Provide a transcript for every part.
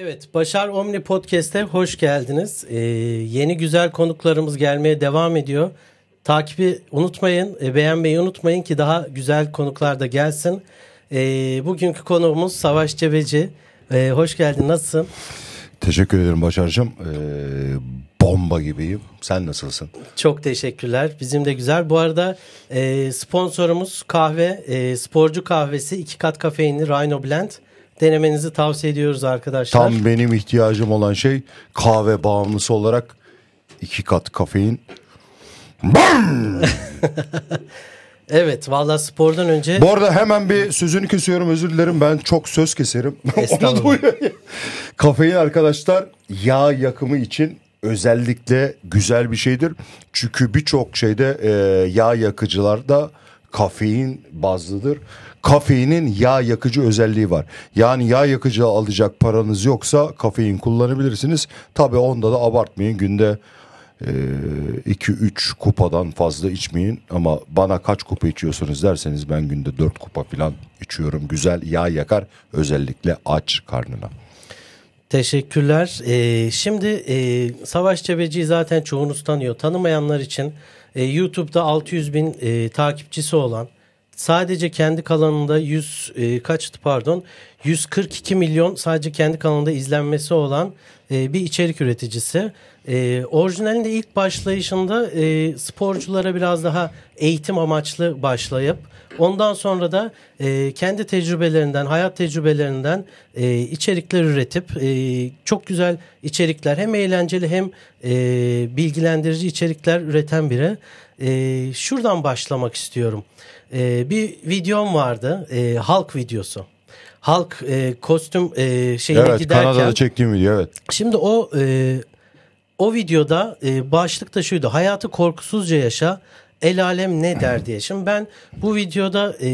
Evet, Başar Omni Podcast'e hoş geldiniz. Ee, yeni güzel konuklarımız gelmeye devam ediyor. Takibi unutmayın, e, beğenmeyi unutmayın ki daha güzel konuklar da gelsin. E, bugünkü konuğumuz Savaş Cebeci. E, hoş geldin, nasılsın? Teşekkür ederim Başar'cığım. E, bomba gibiyim. Sen nasılsın? Çok teşekkürler. Bizim de güzel. Bu arada e, sponsorumuz kahve, e, sporcu kahvesi, iki kat kafeinli Rhino Blend denemenizi tavsiye ediyoruz arkadaşlar. Tam benim ihtiyacım olan şey kahve bağımlısı olarak iki kat kafein. evet valla spordan önce... Bu arada hemen bir sözünü kesiyorum özür dilerim ben çok söz keserim. Estağfurullah. kafein arkadaşlar yağ yakımı için özellikle güzel bir şeydir. Çünkü birçok şeyde e, yağ da kafein bazlıdır. Kafeinin yağ yakıcı özelliği var. Yani yağ yakıcı alacak paranız yoksa kafein kullanabilirsiniz. Tabi onda da abartmayın günde 2-3 e, kupadan fazla içmeyin ama bana kaç kupa içiyorsunuz derseniz ben günde 4 kupa falan içiyorum. Güzel yağ yakar özellikle aç karnına. Teşekkürler. Ee, şimdi e, Savaş Cebeci'yi zaten çoğunuz tanıyor. Tanımayanlar için e, YouTube'da 600 bin e, takipçisi olan sadece kendi kanalında 100 e, kaçtı pardon 142 milyon sadece kendi kanalında izlenmesi olan e, bir içerik üreticisi. E, orijinalinde ilk başlayışında e, sporculara biraz daha eğitim amaçlı başlayıp ondan sonra da e, kendi tecrübelerinden, hayat tecrübelerinden e, içerikler üretip e, çok güzel içerikler hem eğlenceli hem e, bilgilendirici içerikler üreten biri. E, şuradan başlamak istiyorum e, bir videom vardı. E, halk videosu. Halk e, kostüm e, şeyine evet, giderken. Evet Kanada'da çektiğim video evet. Şimdi o e, o videoda e, başlık da şuydu. Hayatı korkusuzca yaşa. El alem ne der diye. Şimdi ben bu videoda e,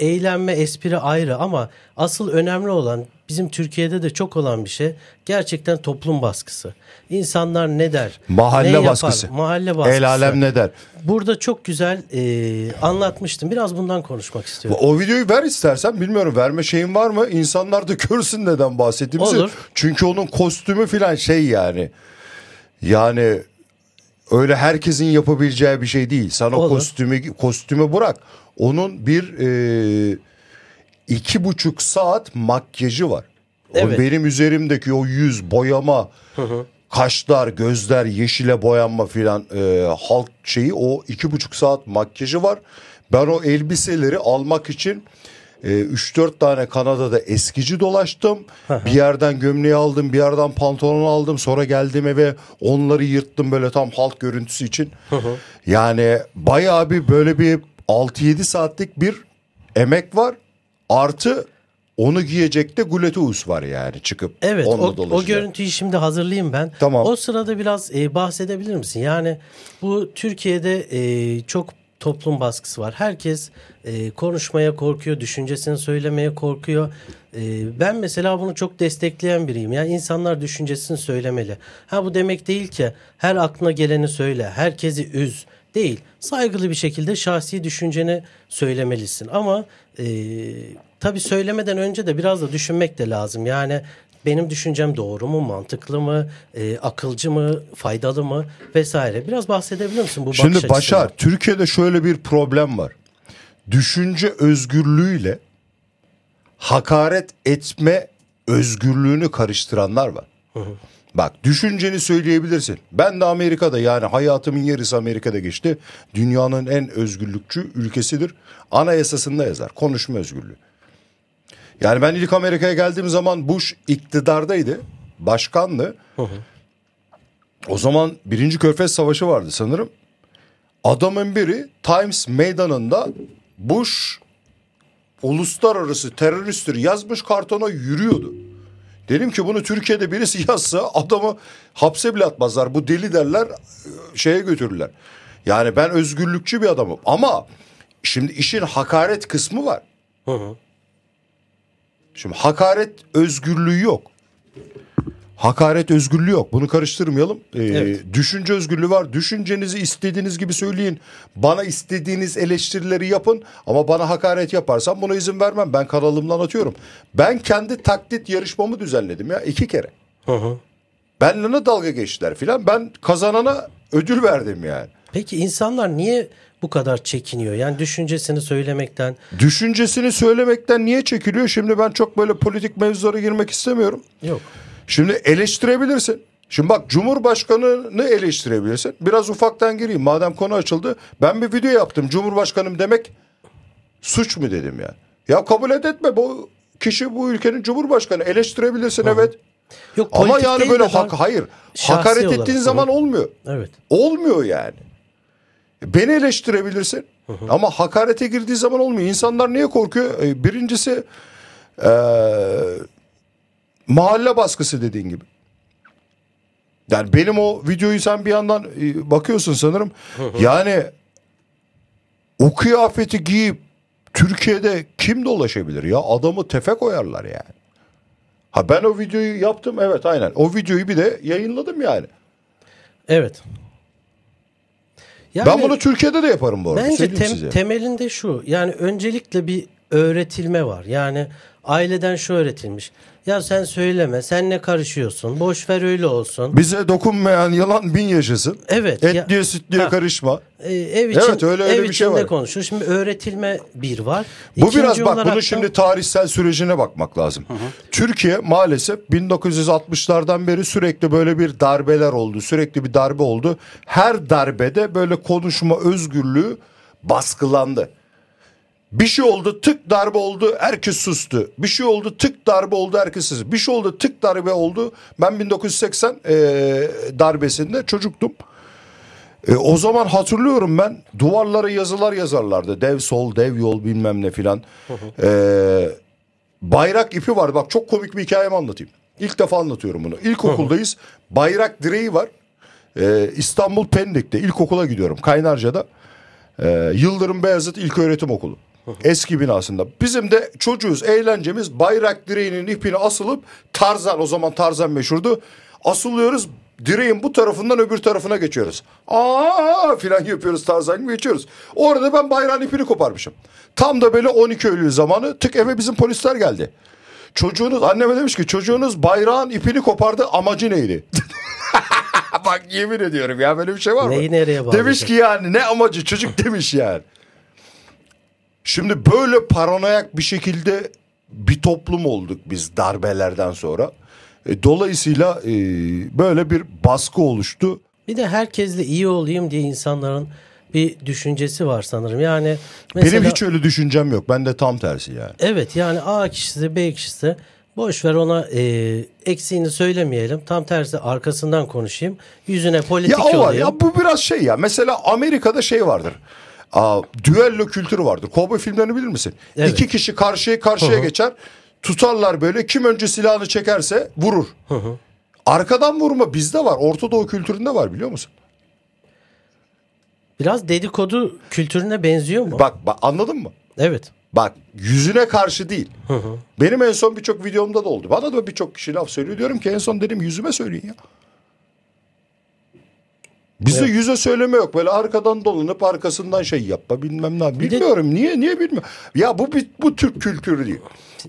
eğlenme, espri ayrı ama asıl önemli olan bizim Türkiye'de de çok olan bir şey gerçekten toplum baskısı. İnsanlar ne der? Mahalle ne yapar, baskısı. Mahalle baskısı. El alem ne der? Burada çok güzel e, anlatmıştım. Biraz bundan konuşmak istiyorum. O videoyu ver istersen. Bilmiyorum verme şeyin var mı? İnsanlar da görsün neden bahsettiğimizi. Olur. Çünkü onun kostümü falan şey yani. Yani öyle herkesin yapabileceği bir şey değil. Sana Olur. kostümü kostümü bırak. Onun bir e, iki buçuk saat makyajı var. Evet. O benim üzerimdeki o yüz boyama, hı hı. kaşlar, gözler yeşile boyanma filan e, halk şeyi o iki buçuk saat makyajı var. Ben o elbiseleri almak için e, ee, 3-4 tane Kanada'da eskici dolaştım. bir yerden gömleği aldım, bir yerden pantolon aldım. Sonra geldim eve onları yırttım böyle tam halk görüntüsü için. yani bayağı bir böyle bir 6-7 saatlik bir emek var. Artı onu giyecek de gluteus var yani çıkıp evet, onunla o, O görüntüyü şimdi hazırlayayım ben. Tamam. O sırada biraz e, bahsedebilir misin? Yani bu Türkiye'de e, çok toplum baskısı var. Herkes e, konuşmaya korkuyor, düşüncesini söylemeye korkuyor. E, ben mesela bunu çok destekleyen biriyim. Yani insanlar düşüncesini söylemeli. Ha bu demek değil ki her aklına geleni söyle, herkesi üz değil. Saygılı bir şekilde şahsi düşünceni söylemelisin. Ama e, tabii söylemeden önce de biraz da düşünmek de lazım. Yani benim düşüncem doğru mu, mantıklı mı, e, akılcı mı, faydalı mı vesaire. Biraz bahsedebilir misin bu bakış Şimdi Başar, açısından? Türkiye'de şöyle bir problem var. Düşünce özgürlüğüyle hakaret etme özgürlüğünü karıştıranlar var. Hı hı. Bak düşünceni söyleyebilirsin. Ben de Amerika'da yani hayatımın yarısı Amerika'da geçti. Dünyanın en özgürlükçü ülkesidir. Anayasasında yazar konuşma özgürlüğü. Yani ben ilk Amerika'ya geldiğim zaman Bush iktidardaydı. Başkandı. Hı hı. O zaman birinci Körfez Savaşı vardı sanırım. Adamın biri Times meydanında Bush uluslararası teröristtir yazmış kartona yürüyordu. Dedim ki bunu Türkiye'de birisi yazsa adamı hapse bile atmazlar. Bu deli derler şeye götürürler. Yani ben özgürlükçü bir adamım ama şimdi işin hakaret kısmı var. Hı hı. Şimdi hakaret özgürlüğü yok. Hakaret özgürlüğü yok. Bunu karıştırmayalım. Ee, evet. Düşünce özgürlüğü var. Düşüncenizi istediğiniz gibi söyleyin. Bana istediğiniz eleştirileri yapın. Ama bana hakaret yaparsan buna izin vermem. Ben kanalımdan atıyorum. Ben kendi taklit yarışmamı düzenledim ya iki kere. Hı hı. Benle ne dalga geçtiler filan. Ben kazanana ödül verdim yani. Peki insanlar niye bu kadar çekiniyor? Yani düşüncesini söylemekten. Düşüncesini söylemekten niye çekiliyor? Şimdi ben çok böyle politik mevzulara girmek istemiyorum. Yok. Şimdi eleştirebilirsin. Şimdi bak Cumhurbaşkanı'nı eleştirebilirsin. Biraz ufaktan gireyim madem konu açıldı. Ben bir video yaptım. Cumhurbaşkanım demek suç mu dedim yani. Ya kabul et etme bu kişi bu ülkenin cumhurbaşkanı eleştirebilirsin Aha. evet. Yok, Ama yani böyle hak hayır hakaret olarak, ettiğin olarak. zaman olmuyor. Evet. Olmuyor yani. Beni eleştirebilirsin hı hı. ama hakarete girdiği zaman olmuyor. İnsanlar niye korkuyor? E, birincisi e, mahalle baskısı dediğin gibi. Yani benim o videoyu sen bir yandan e, bakıyorsun sanırım. Hı hı. Yani o kıyafeti giyip Türkiye'de kim dolaşabilir ya? Adamı tefe koyarlar yani. Ha ben o videoyu yaptım evet aynen. O videoyu bir de yayınladım yani. Evet. Yani, ben bunu Türkiye'de de yaparım bu arada. Bence tem, temelinde şu yani öncelikle bir öğretilme var. Yani aileden şu öğretilmiş. Ya sen söyleme, sen ne karışıyorsun? Boş ver öyle olsun. Bize dokunmayan yalan bin yaşasın. Evet. Et ya, diye süt diye ha, karışma. E, ev için, evet öyle öyle ev bir şey var. konuşuyor. Şimdi öğretilme bir var. Bu İkinci biraz bak bunu da... şimdi tarihsel sürecine bakmak lazım. Hı hı. Türkiye maalesef 1960'lardan beri sürekli böyle bir darbeler oldu. Sürekli bir darbe oldu. Her darbede böyle konuşma özgürlüğü baskılandı. Bir şey oldu tık darbe oldu herkes sustu. Bir şey oldu tık darbe oldu herkes sustu. Bir şey oldu tık darbe oldu. Ben 1980 e, darbesinde çocuktum. E, o zaman hatırlıyorum ben duvarlara yazılar yazarlardı. Dev sol, dev yol bilmem ne filan. E, bayrak ipi var. Bak çok komik bir hikayemi anlatayım. İlk defa anlatıyorum bunu. İlkokuldayız. bayrak direği var. E, İstanbul Pendik'te ilkokula gidiyorum. Kaynarca'da. E, Yıldırım Beyazıt İlköğretim Okulu. Eski binasında. Bizim de çocuğuz eğlencemiz bayrak direğinin ipini asılıp Tarzan o zaman Tarzan meşhurdu. Asılıyoruz direğin bu tarafından öbür tarafına geçiyoruz. Aa filan yapıyoruz Tarzan gibi geçiyoruz. Orada ben bayrağın ipini koparmışım. Tam da böyle 12 Eylül zamanı tık eve bizim polisler geldi. Çocuğunuz anneme demiş ki çocuğunuz bayrağın ipini kopardı amacı neydi? Bak yemin ediyorum ya böyle bir şey var mı? Neyi nereye bağlayacak? Demiş ki yani ne amacı çocuk demiş yani. Şimdi böyle paranoyak bir şekilde bir toplum olduk biz darbelerden sonra. E, dolayısıyla e, böyle bir baskı oluştu. Bir de herkesle iyi olayım diye insanların bir düşüncesi var sanırım. Yani mesela, benim hiç öyle düşüncem yok. Ben de tam tersi yani. Evet yani A kişisi B kişisi boş ver ona e, eksiğini söylemeyelim. Tam tersi arkasından konuşayım. Yüzüne politik ya, o var. Olayım. Ya bu biraz şey ya. Mesela Amerika'da şey vardır düello kültürü vardır. Kovboy filmlerini bilir misin? Evet. İki kişi karşıya karşıya Hı-hı. geçer. Tutarlar böyle. Kim önce silahını çekerse vurur. Hı-hı. Arkadan vurma bizde var. Orta Doğu kültüründe var biliyor musun? Biraz dedikodu kültürüne benziyor mu? Bak, bak anladın mı? Evet. Bak yüzüne karşı değil. Hı hı. Benim en son birçok videomda da oldu. Bana da birçok kişi laf söylüyor. Diyorum ki en son dedim yüzüme söyleyin ya. Bize evet. yüze söyleme yok. Böyle arkadan dolanıp arkasından şey yapma bilmem ne. Bilmiyorum de... niye niye bilmiyorum. Ya bu bu Türk kültürü değil.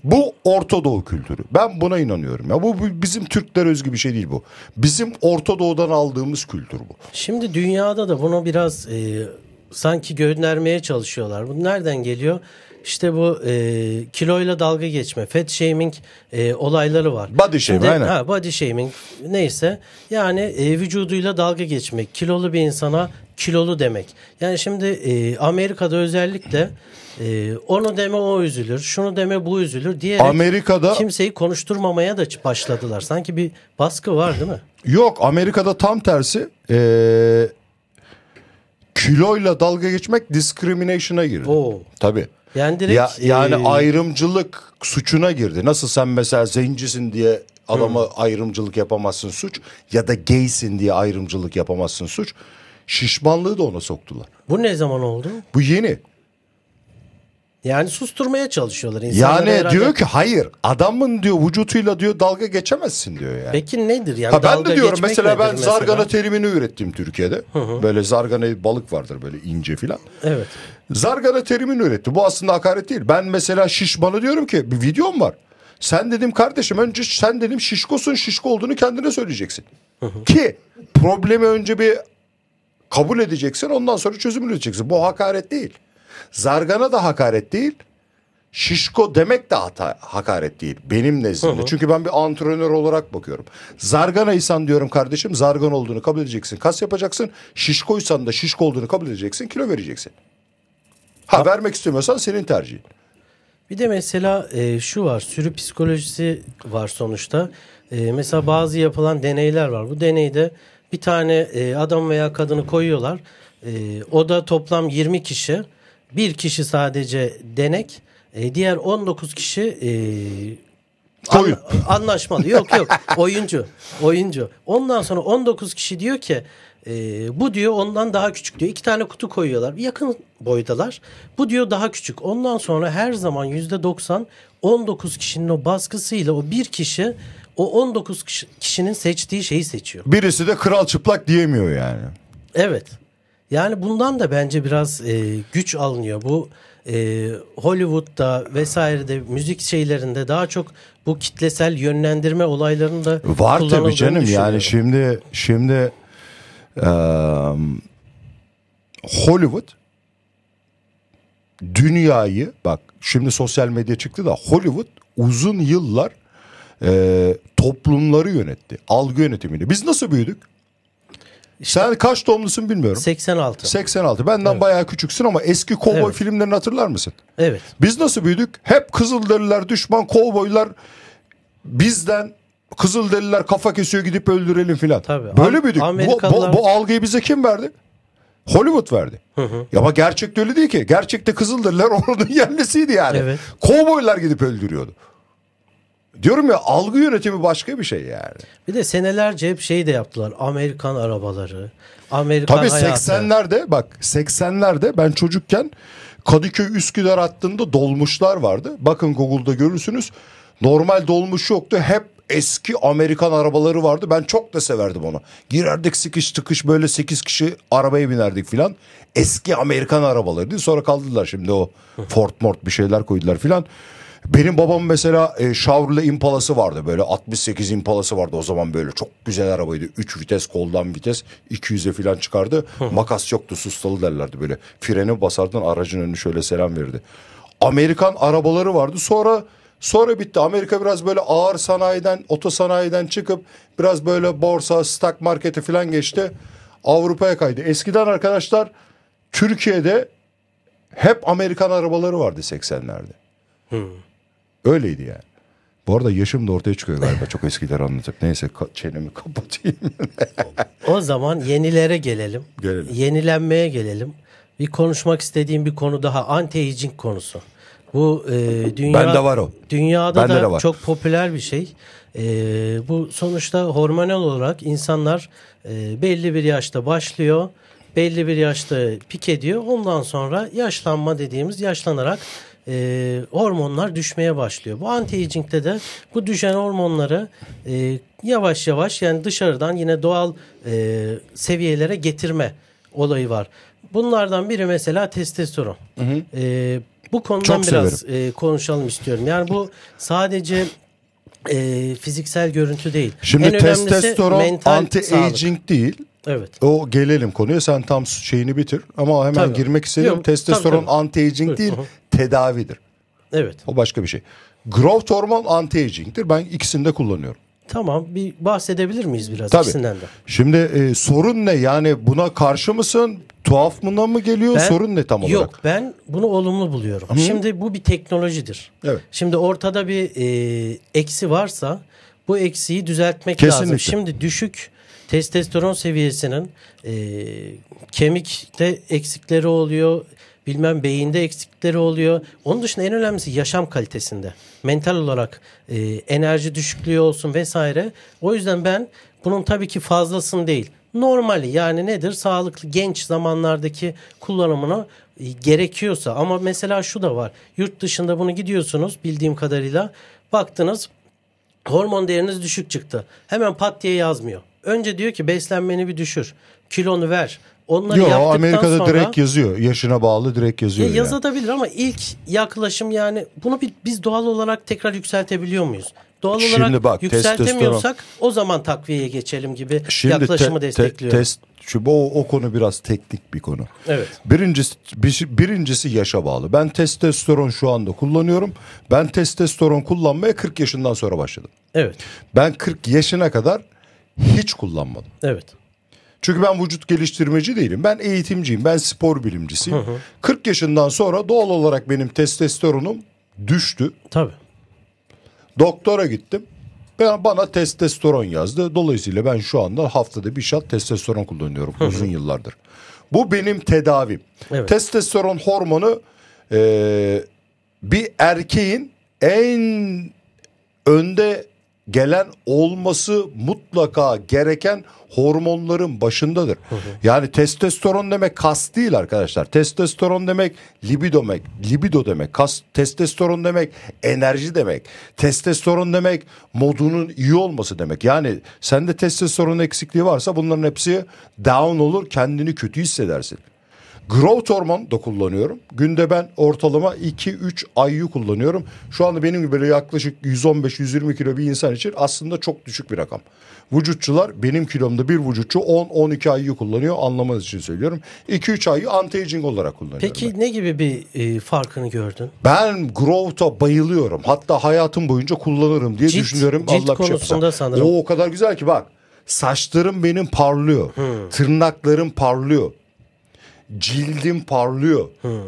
Bu Orta Doğu kültürü. Ben buna inanıyorum. Ya bu bizim Türkler özgü bir şey değil bu. Bizim Orta Doğu'dan aldığımız kültür bu. Şimdi dünyada da bunu biraz e, sanki göndermeye çalışıyorlar. Bu nereden geliyor? işte bu e, kiloyla dalga geçme, fat shaming e, olayları var. Body shaming aynen. Ha, body shaming neyse yani e, vücuduyla dalga geçmek, kilolu bir insana kilolu demek. Yani şimdi e, Amerika'da özellikle e, onu deme o üzülür, şunu deme bu üzülür diye Amerika'da kimseyi konuşturmamaya da başladılar. Sanki bir baskı var değil mi? Yok Amerika'da tam tersi. Eee kiloyla dalga geçmek discrimination'a girdi. Oo. Tabii. Yani direkt ya, yani e... ayrımcılık suçuna girdi. Nasıl sen mesela zencisin diye adamı Hı. ayrımcılık yapamazsın suç ya da gaysin diye ayrımcılık yapamazsın suç. Şişmanlığı da ona soktular. Bu ne zaman oldu? Bu yeni. Yani susturmaya çalışıyorlar insanları. Yani herhalde... diyor ki hayır adamın diyor vücutuyla diyor dalga geçemezsin diyor yani. Peki nedir yani ha, ben de diyorum mesela ben mesela? zargana terimini ürettim Türkiye'de. Hı hı. Böyle zargana balık vardır böyle ince filan. Evet. Zargana terimini ürettim Bu aslında hakaret değil. Ben mesela şişmanı diyorum ki bir videom var. Sen dedim kardeşim önce sen dedim şişkosun şişko olduğunu kendine söyleyeceksin. Hı hı. Ki problemi önce bir kabul edeceksin ondan sonra çözüm edeceksin Bu hakaret değil. Zargana da hakaret değil. Şişko demek de hata, hakaret değil benim nezdimde. Hı hı. Çünkü ben bir antrenör olarak bakıyorum. Zarganaysan diyorum kardeşim zargan olduğunu kabul edeceksin. Kas yapacaksın. Şişkoysan da şişko olduğunu kabul edeceksin. Kilo vereceksin. Ha, ha. vermek istemiyorsan senin tercihin. Bir de mesela e, şu var. Sürü psikolojisi var sonuçta. E, mesela bazı yapılan deneyler var. Bu deneyde bir tane e, adam veya kadını koyuyorlar. E, o da toplam 20 kişi bir kişi sadece denek, e, diğer 19 kişi e, An, anlaşmalı. Yok yok. oyuncu. Oyuncu. Ondan sonra 19 kişi diyor ki e, bu diyor ondan daha küçük diyor. İki tane kutu koyuyorlar. Yakın boydalar. Bu diyor daha küçük. Ondan sonra her zaman yüzde 90 19 kişinin o baskısıyla o bir kişi o 19 kişinin seçtiği şeyi seçiyor. Birisi de kral çıplak diyemiyor yani. Evet. Yani bundan da bence biraz e, güç alınıyor. Bu e, Hollywood'da vesairede müzik şeylerinde daha çok bu kitlesel yönlendirme olaylarında var tabii canım. Yani şimdi şimdi e, Hollywood dünyayı bak şimdi sosyal medya çıktı da Hollywood uzun yıllar e, toplumları yönetti. Algı yönetimini. Biz nasıl büyüdük? İşte Sen kaç doğumlusun bilmiyorum. 86. 86. Benden evet. bayağı küçüksün ama eski kovboy evet. filmlerini hatırlar mısın? Evet. Biz nasıl büyüdük? Hep Kızılderililer düşman, kovboylar bizden Kızılderililer kafa kesiyor gidip öldürelim filan. Tabii. Böyle büyüdük. Amerikalılar... Bu, bu, bu algıyı bize kim verdi? Hollywood verdi. Hı hı. Ya ama gerçekte öyle değil ki. Gerçekte Kızılderililer oranın yerlisiydi yani. Evet. Kovboylar gidip öldürüyordu. Diyorum ya algı yönetimi başka bir şey yani. Bir de senelerce hep şey de yaptılar. Amerikan arabaları, Amerikan Tabii hayatı. 80'lerde bak 80'lerde ben çocukken Kadıköy Üsküdar hattında dolmuşlar vardı. Bakın Google'da görürsünüz. Normal dolmuş yoktu. Hep eski Amerikan arabaları vardı. Ben çok da severdim onu. Girerdik sıkış tıkış böyle 8 kişi arabaya binerdik filan. Eski Amerikan arabalarıydı. Sonra kaldılar şimdi o Ford Mort bir şeyler koydular filan. Benim babam mesela e, Chevrolet Impala'sı vardı. Böyle 68 Impala'sı vardı o zaman böyle. Çok güzel arabaydı. 3 vites koldan vites. 200'e falan çıkardı. Makas yoktu sustalı derlerdi böyle. freni basardın aracın önünü şöyle selam verdi. Amerikan arabaları vardı. Sonra sonra bitti. Amerika biraz böyle ağır sanayiden, oto sanayiden çıkıp biraz böyle borsa, stock marketi falan geçti. Avrupa'ya kaydı. Eskiden arkadaşlar Türkiye'de hep Amerikan arabaları vardı 80'lerde. Hmm. Öyleydi yani. Bu arada yaşım da ortaya çıkıyor galiba. Çok eskiler anlatıp. Neyse ka- çenemi kapatayım. o zaman yenilere gelelim. gelelim. Yenilenmeye gelelim. Bir konuşmak istediğim bir konu daha. Anti-aging konusu. Bu e, dünya Bende var o. Dünyada Bende da var. çok popüler bir şey. E, bu sonuçta hormonal olarak insanlar e, belli bir yaşta başlıyor. Belli bir yaşta pik ediyor. Ondan sonra yaşlanma dediğimiz yaşlanarak e, hormonlar düşmeye başlıyor. Bu anti-aging'de de bu düşen hormonları e, yavaş yavaş yani dışarıdan yine doğal e, seviyelere getirme olayı var. Bunlardan biri mesela testosteron. Hı hı. E, bu konudan Çok biraz e, konuşalım istiyorum. Yani bu sadece e, fiziksel görüntü değil. Şimdi en testosteron anti-aging değil. Evet. O gelelim konuya. Sen tam şeyini bitir. Ama hemen tabii. girmek istedim. Testosteron anti-aging değil, Hı-hı. tedavidir. Evet. O başka bir şey. Growth hormon anti-aging'dir. Ben ikisini de kullanıyorum. Tamam bir bahsedebilir miyiz biraz Tabii. ikisinden de? Şimdi e, sorun ne yani buna karşı mısın? Tuhaf mına mı geliyor? Ben, sorun ne tam olarak? Yok ben bunu olumlu buluyorum. Hı? Şimdi bu bir teknolojidir. Evet. Şimdi ortada bir e, eksi varsa bu eksiyi düzeltmek Kesinlikle. lazım. Şimdi düşük testosteron seviyesinin e, kemikte eksikleri oluyor bilmem beyinde eksikleri oluyor. Onun dışında en önemlisi yaşam kalitesinde. Mental olarak e, enerji düşüklüğü olsun vesaire. O yüzden ben bunun tabii ki fazlasını değil. Normali yani nedir? Sağlıklı genç zamanlardaki kullanımına e, gerekiyorsa. Ama mesela şu da var. Yurt dışında bunu gidiyorsunuz bildiğim kadarıyla. Baktınız hormon değeriniz düşük çıktı. Hemen pat diye yazmıyor. Önce diyor ki beslenmeni bir düşür. Kilonu ver. Onları Yo, yaptıktan Amerika'da sonra... direkt yazıyor. Yaşına bağlı direkt yazıyor. Ya, yani. ama ilk yaklaşım yani bunu bir, biz doğal olarak tekrar yükseltebiliyor muyuz? Doğal Şimdi olarak bak, yükseltemiyorsak o zaman takviyeye geçelim gibi Şimdi yaklaşımı te, destekliyor. Te, test, şu, o, o konu biraz teknik bir konu. Evet. Birincisi, bir, birincisi yaşa bağlı. Ben testosteron şu anda kullanıyorum. Ben testosteron kullanmaya 40 yaşından sonra başladım. Evet. Ben 40 yaşına kadar hiç kullanmadım. Evet. Çünkü ben vücut geliştirmeci değilim. Ben eğitimciyim. Ben spor bilimcisiyim. Hı hı. 40 yaşından sonra doğal olarak benim testosteronum düştü. Tabii. Doktora gittim. Ben, bana testosteron yazdı. Dolayısıyla ben şu anda haftada bir şat testosteron kullanıyorum hı hı. uzun yıllardır. Bu benim tedavim. Evet. Testosteron hormonu e, bir erkeğin en önde gelen olması mutlaka gereken hormonların başındadır. Hı hı. Yani testosteron demek kas değil arkadaşlar. Testosteron demek libido demek, libido demek. Kas testosteron demek enerji demek. Testosteron demek modunun iyi olması demek. Yani sende testosteron eksikliği varsa bunların hepsi down olur, kendini kötü hissedersin. Growth hormon da kullanıyorum. Günde ben ortalama 2-3 IU kullanıyorum. Şu anda benim gibi böyle yaklaşık 115-120 kilo bir insan için aslında çok düşük bir rakam. Vücutçular benim kilomda bir vücutçu 10-12 IU kullanıyor anlamanız için söylüyorum. 2-3 IU anti-aging olarak kullanıyorum. Peki ben. ne gibi bir e, farkını gördün? Ben Growth'a bayılıyorum. Hatta hayatım boyunca kullanırım diye cilt, düşünüyorum. Cilt Allah şey konusunda şey sanırım. O, o kadar güzel ki bak. Saçlarım benim parlıyor. Hmm. Tırnaklarım parlıyor cildim parlıyor. Hı.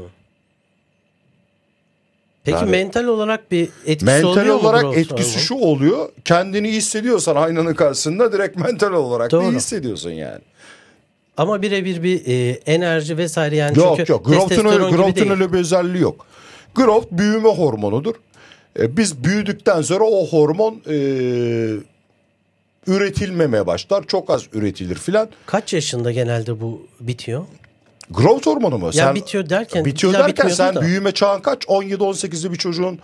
Peki yani, mental olarak bir etkisi mental oluyor Mental olarak mu etkisi şu oluyor. Kendini iyi hissediyorsan aynanın karşısında direkt mental olarak Doğru. iyi hissediyorsun yani. Ama birebir bir e, enerji vesaire yani yok, çünkü yok. Growth'un öyle, growth'un öyle bir özelliği yok. Growth büyüme hormonudur. E, biz büyüdükten sonra o hormon e, üretilmemeye başlar. Çok az üretilir filan. Kaç yaşında genelde bu bitiyor? Growth hormonu mu? Ya sen, bitiyor derken. Bitiyor derken sen da. büyüme çağın kaç? 17-18'li bir çocuğun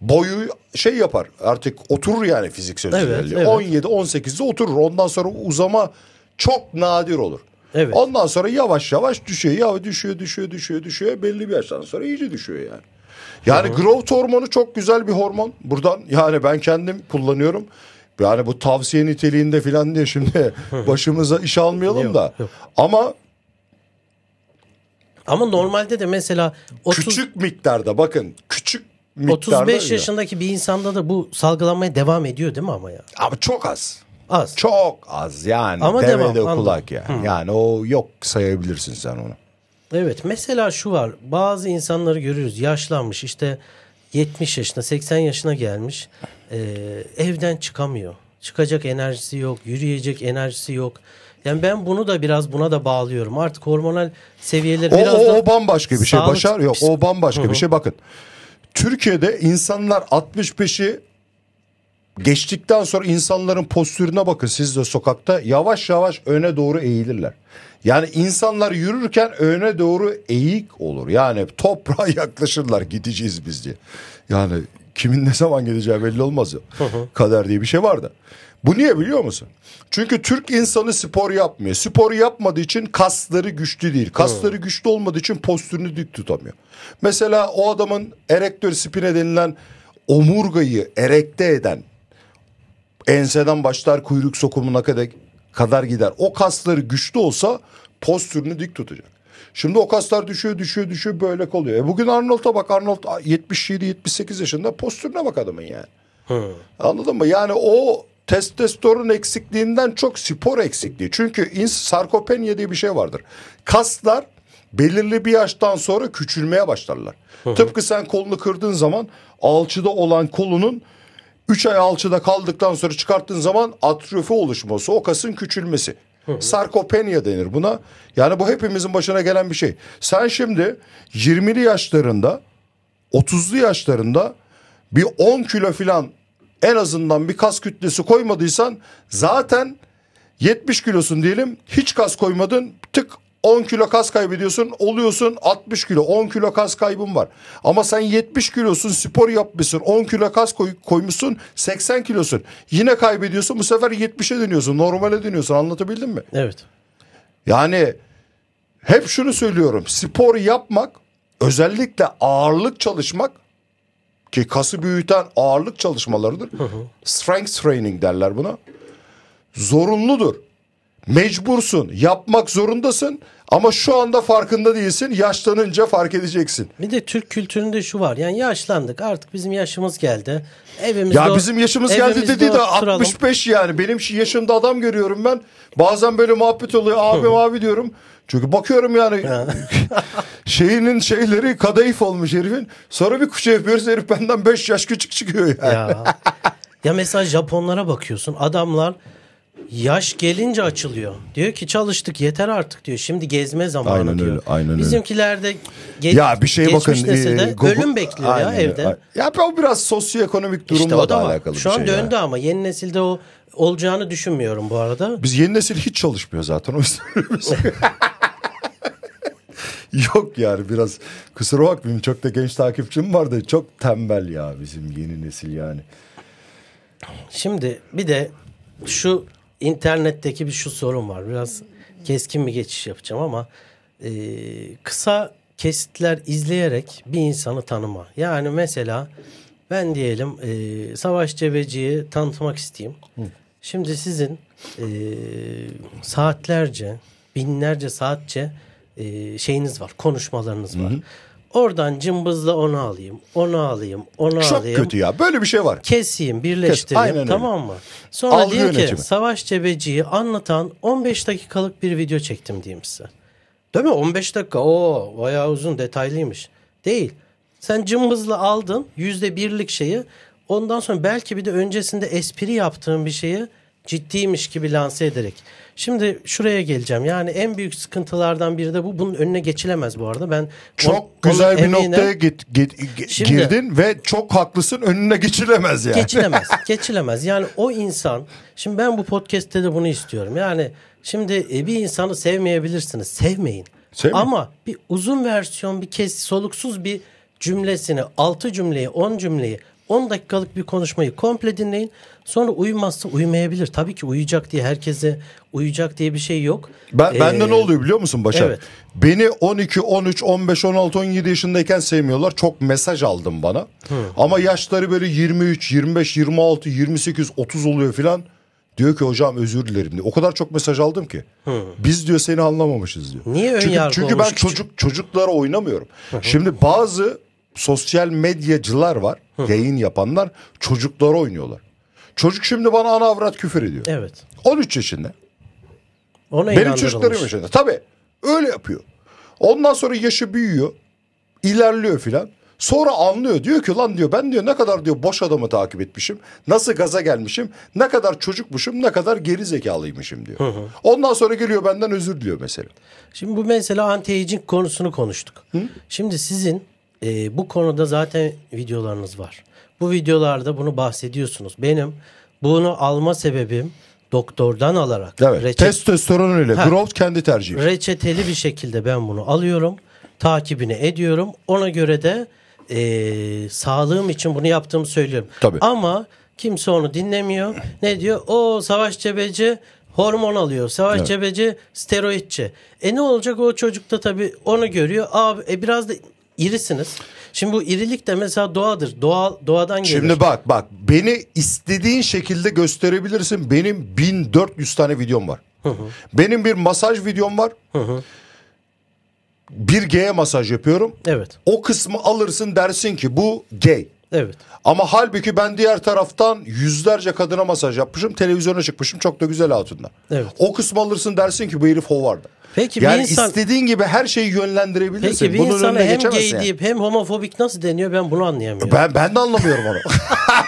boyu şey yapar artık oturur yani fiziksel evet, özelliği. Evet. 17-18'de oturur ondan sonra uzama çok nadir olur. Evet. Ondan sonra yavaş yavaş düşüyor. Ya düşüyor, düşüyor, düşüyor, düşüyor. Belli bir yaştan sonra iyice düşüyor yani. Yani hı growth hormonu çok güzel bir hormon. Buradan yani ben kendim kullanıyorum. Yani bu tavsiye niteliğinde filan diye şimdi başımıza iş almayalım da. Ama ama normalde de mesela 30, küçük miktarda bakın küçük miktarda 35 yaşındaki bir insanda da bu salgılanmaya devam ediyor değil mi ama ya? Ama çok az. Az. Çok az yani. Ama Devede devam, kulak anladım. yani. Yani o yok sayabilirsin sen onu. Evet mesela şu var bazı insanları görüyoruz yaşlanmış işte 70 yaşına 80 yaşına gelmiş e, evden çıkamıyor. Çıkacak enerjisi yok yürüyecek enerjisi yok yani ben bunu da biraz buna da bağlıyorum. Artık hormonal seviyeleri o, biraz o, da... O bambaşka bir şey. Başar yok. O bambaşka Hı-hı. bir şey. Bakın. Türkiye'de insanlar 65'i geçtikten sonra insanların postürüne bakın siz de sokakta yavaş yavaş öne doğru eğilirler. Yani insanlar yürürken öne doğru eğik olur. Yani toprağa yaklaşırlar gideceğiz biz diye. Yani kimin ne zaman gideceği belli olmaz ya. Kader diye bir şey var da. Bu niye biliyor musun? Çünkü Türk insanı spor yapmıyor. Spor yapmadığı için kasları güçlü değil. Kasları hmm. güçlü olmadığı için postürünü dik tutamıyor. Mesela o adamın erektör spine denilen omurgayı erekte eden enseden başlar kuyruk sokumuna kadar kadar gider. O kasları güçlü olsa postürünü dik tutacak. Şimdi o kaslar düşüyor düşüyor düşüyor böyle kalıyor. E bugün Arnold'a bak Arnold 77-78 yaşında postürüne bak adamın yani. Hı. Anladın mı? Yani o testosteron eksikliğinden çok spor eksikliği. Çünkü ins sarkopenya diye bir şey vardır. Kaslar belirli bir yaştan sonra küçülmeye başlarlar. Hı hı. Tıpkı sen kolunu kırdığın zaman alçıda olan kolunun 3 ay alçıda kaldıktan sonra çıkarttığın zaman atrofi oluşması, o kasın küçülmesi. Hı hı. Sarkopenya denir buna. Yani bu hepimizin başına gelen bir şey. Sen şimdi 20'li yaşlarında, 30'lu yaşlarında bir 10 kilo filan en azından bir kas kütlesi koymadıysan zaten 70 kilosun diyelim hiç kas koymadın tık 10 kilo kas kaybediyorsun oluyorsun 60 kilo 10 kilo kas kaybın var. Ama sen 70 kilosun spor yapmışsın 10 kilo kas koy, koymuşsun 80 kilosun yine kaybediyorsun bu sefer 70'e dönüyorsun normale dönüyorsun anlatabildim mi? Evet. Yani hep şunu söylüyorum spor yapmak özellikle ağırlık çalışmak ki kası büyüten ağırlık çalışmalarıdır. Strength training derler buna. Zorunludur. Mecbursun, yapmak zorundasın ama şu anda farkında değilsin. Yaşlanınca fark edeceksin. Bir de Türk kültüründe şu var. Yani yaşlandık. Artık bizim yaşımız geldi. Evimizde Ya bizim yaşımız geldi dedi de 65 yani. Benim yaşımda adam görüyorum ben. Bazen böyle muhabbet oluyor. Abi abi diyorum. Çünkü bakıyorum yani şeyinin şeyleri kadayıf olmuş herifin. Sonra bir kuşa yapıyoruz herif benden 5 yaş küçük çıkıyor yani. Ya, ya mesela Japonlara bakıyorsun. Adamlar Yaş gelince açılıyor. Diyor ki çalıştık yeter artık diyor. Şimdi gezme zamanı aynen diyor. Öyle, aynen Bizimkilerde ge- ya bir şey bakın e, Google, ölüm bekliyor aynen, ya evde. Aynen. Ya o biraz sosyoekonomik durumla işte o da, da alakalı Şu an şey döndü ya. ama yeni nesilde o olacağını düşünmüyorum bu arada. Biz yeni nesil hiç çalışmıyor zaten. O yüzden Yok yani biraz kusura bakmayın çok da genç takipçim var da çok tembel ya bizim yeni nesil yani. Şimdi bir de şu internetteki bir şu sorun var. Biraz keskin bir geçiş yapacağım ama e, kısa kesitler izleyerek bir insanı tanıma. Yani mesela ben diyelim e, Savaş Cebeci'yi tanıtmak isteyeyim. Hı. Şimdi sizin e, saatlerce, binlerce saatçe e, şeyiniz var, konuşmalarınız var. Hı hı. Oradan cımbızla onu alayım, onu alayım, onu Çok alayım. Çok kötü ya. Böyle bir şey var. Keseyim, birleştireyim Kes, tamam mı? Sonra Algı diyeyim yönetimi. ki Savaş Cebeci'yi anlatan 15 dakikalık bir video çektim diyeyim size. Değil mi? 15 dakika. o bayağı uzun, detaylıymış. Değil. Sen cımbızla aldın yüzde birlik şeyi. Ondan sonra belki bir de öncesinde espri yaptığın bir şeyi ciddiymiş gibi lanse ederek. Şimdi şuraya geleceğim. Yani en büyük sıkıntılardan biri de bu. Bunun önüne geçilemez bu arada. Ben çok on, güzel bir emine... noktaya git, git, git Şimdi, girdin ve çok haklısın. Önüne geçilemez yani. Geçilemez. geçilemez. Yani o insan şimdi ben bu podcast'te de bunu istiyorum. Yani şimdi e, bir insanı sevmeyebilirsiniz. Sevmeyin. Sevmeyin. Ama bir uzun versiyon, bir kes soluksuz bir cümlesini, altı cümleyi, on cümleyi 10 dakikalık bir konuşmayı komple dinleyin. Sonra uyumazsa uyumayabilir. Tabii ki uyuyacak diye herkese uyuyacak diye bir şey yok. Ben, ee, bende ne oluyor biliyor musun Başar? Evet. Beni 12, 13, 15, 16, 17 yaşındayken sevmiyorlar. Çok mesaj aldım bana. Hı. Ama yaşları böyle 23, 25, 26, 28, 30 oluyor filan. Diyor ki hocam özür dilerim diyor. O kadar çok mesaj aldım ki. Hı. Biz diyor seni anlamamışız diyor. Niye ön çünkü, Çünkü ben küçük? çocuk çocuklara oynamıyorum. Hı hı. Şimdi bazı sosyal medyacılar var. Hı. Yayın yapanlar çocuklara oynuyorlar. Çocuk şimdi bana ana avrat küfür ediyor. Evet. 13 yaşında. Ona Benim çocuklarım yaşında. Tabii öyle yapıyor. Ondan sonra yaşı büyüyor. ilerliyor filan. Sonra anlıyor diyor ki lan diyor ben diyor ne kadar diyor boş adamı takip etmişim. Nasıl gaza gelmişim. Ne kadar çocukmuşum ne kadar geri zekalıymışım diyor. Hı hı. Ondan sonra geliyor benden özür diliyor mesela. Şimdi bu mesela anti-aging konusunu konuştuk. Hı? Şimdi sizin e, bu konuda zaten videolarınız var bu videolarda bunu bahsediyorsunuz. Benim bunu alma sebebim doktordan alarak. Evet. Reçet... Testosteron öyle. Growth kendi tercihi. Reçeteli bir şekilde ben bunu alıyorum. Takibini ediyorum. Ona göre de e, sağlığım için bunu yaptığımı söylüyorum. Tabii. Ama kimse onu dinlemiyor. Ne diyor? O Savaş Cebeci hormon alıyor. Savaş evet. Cebeci steroidçi. E ne olacak o çocukta tabii onu görüyor. Abi e biraz da irisiniz. Şimdi bu irilik de mesela doğadır. Doğa, doğadan gelir. Şimdi bak bak beni istediğin şekilde gösterebilirsin. Benim 1400 tane videom var. Hı hı. Benim bir masaj videom var. Hı hı. Bir gay'e masaj yapıyorum. Evet. O kısmı alırsın dersin ki bu gay. Evet. Ama halbuki ben diğer taraftan yüzlerce kadına masaj yapmışım. Televizyona çıkmışım. Çok da güzel hatunlar. Evet. O kısmı alırsın dersin ki bu herif hovardı. Peki yani bir insan istediğin gibi her şeyi yönlendirebilirsin. Peki bir Bunun hem gay yani. deyip hem homofobik nasıl deniyor ben bunu anlayamıyorum. Ben ben de anlamıyorum onu.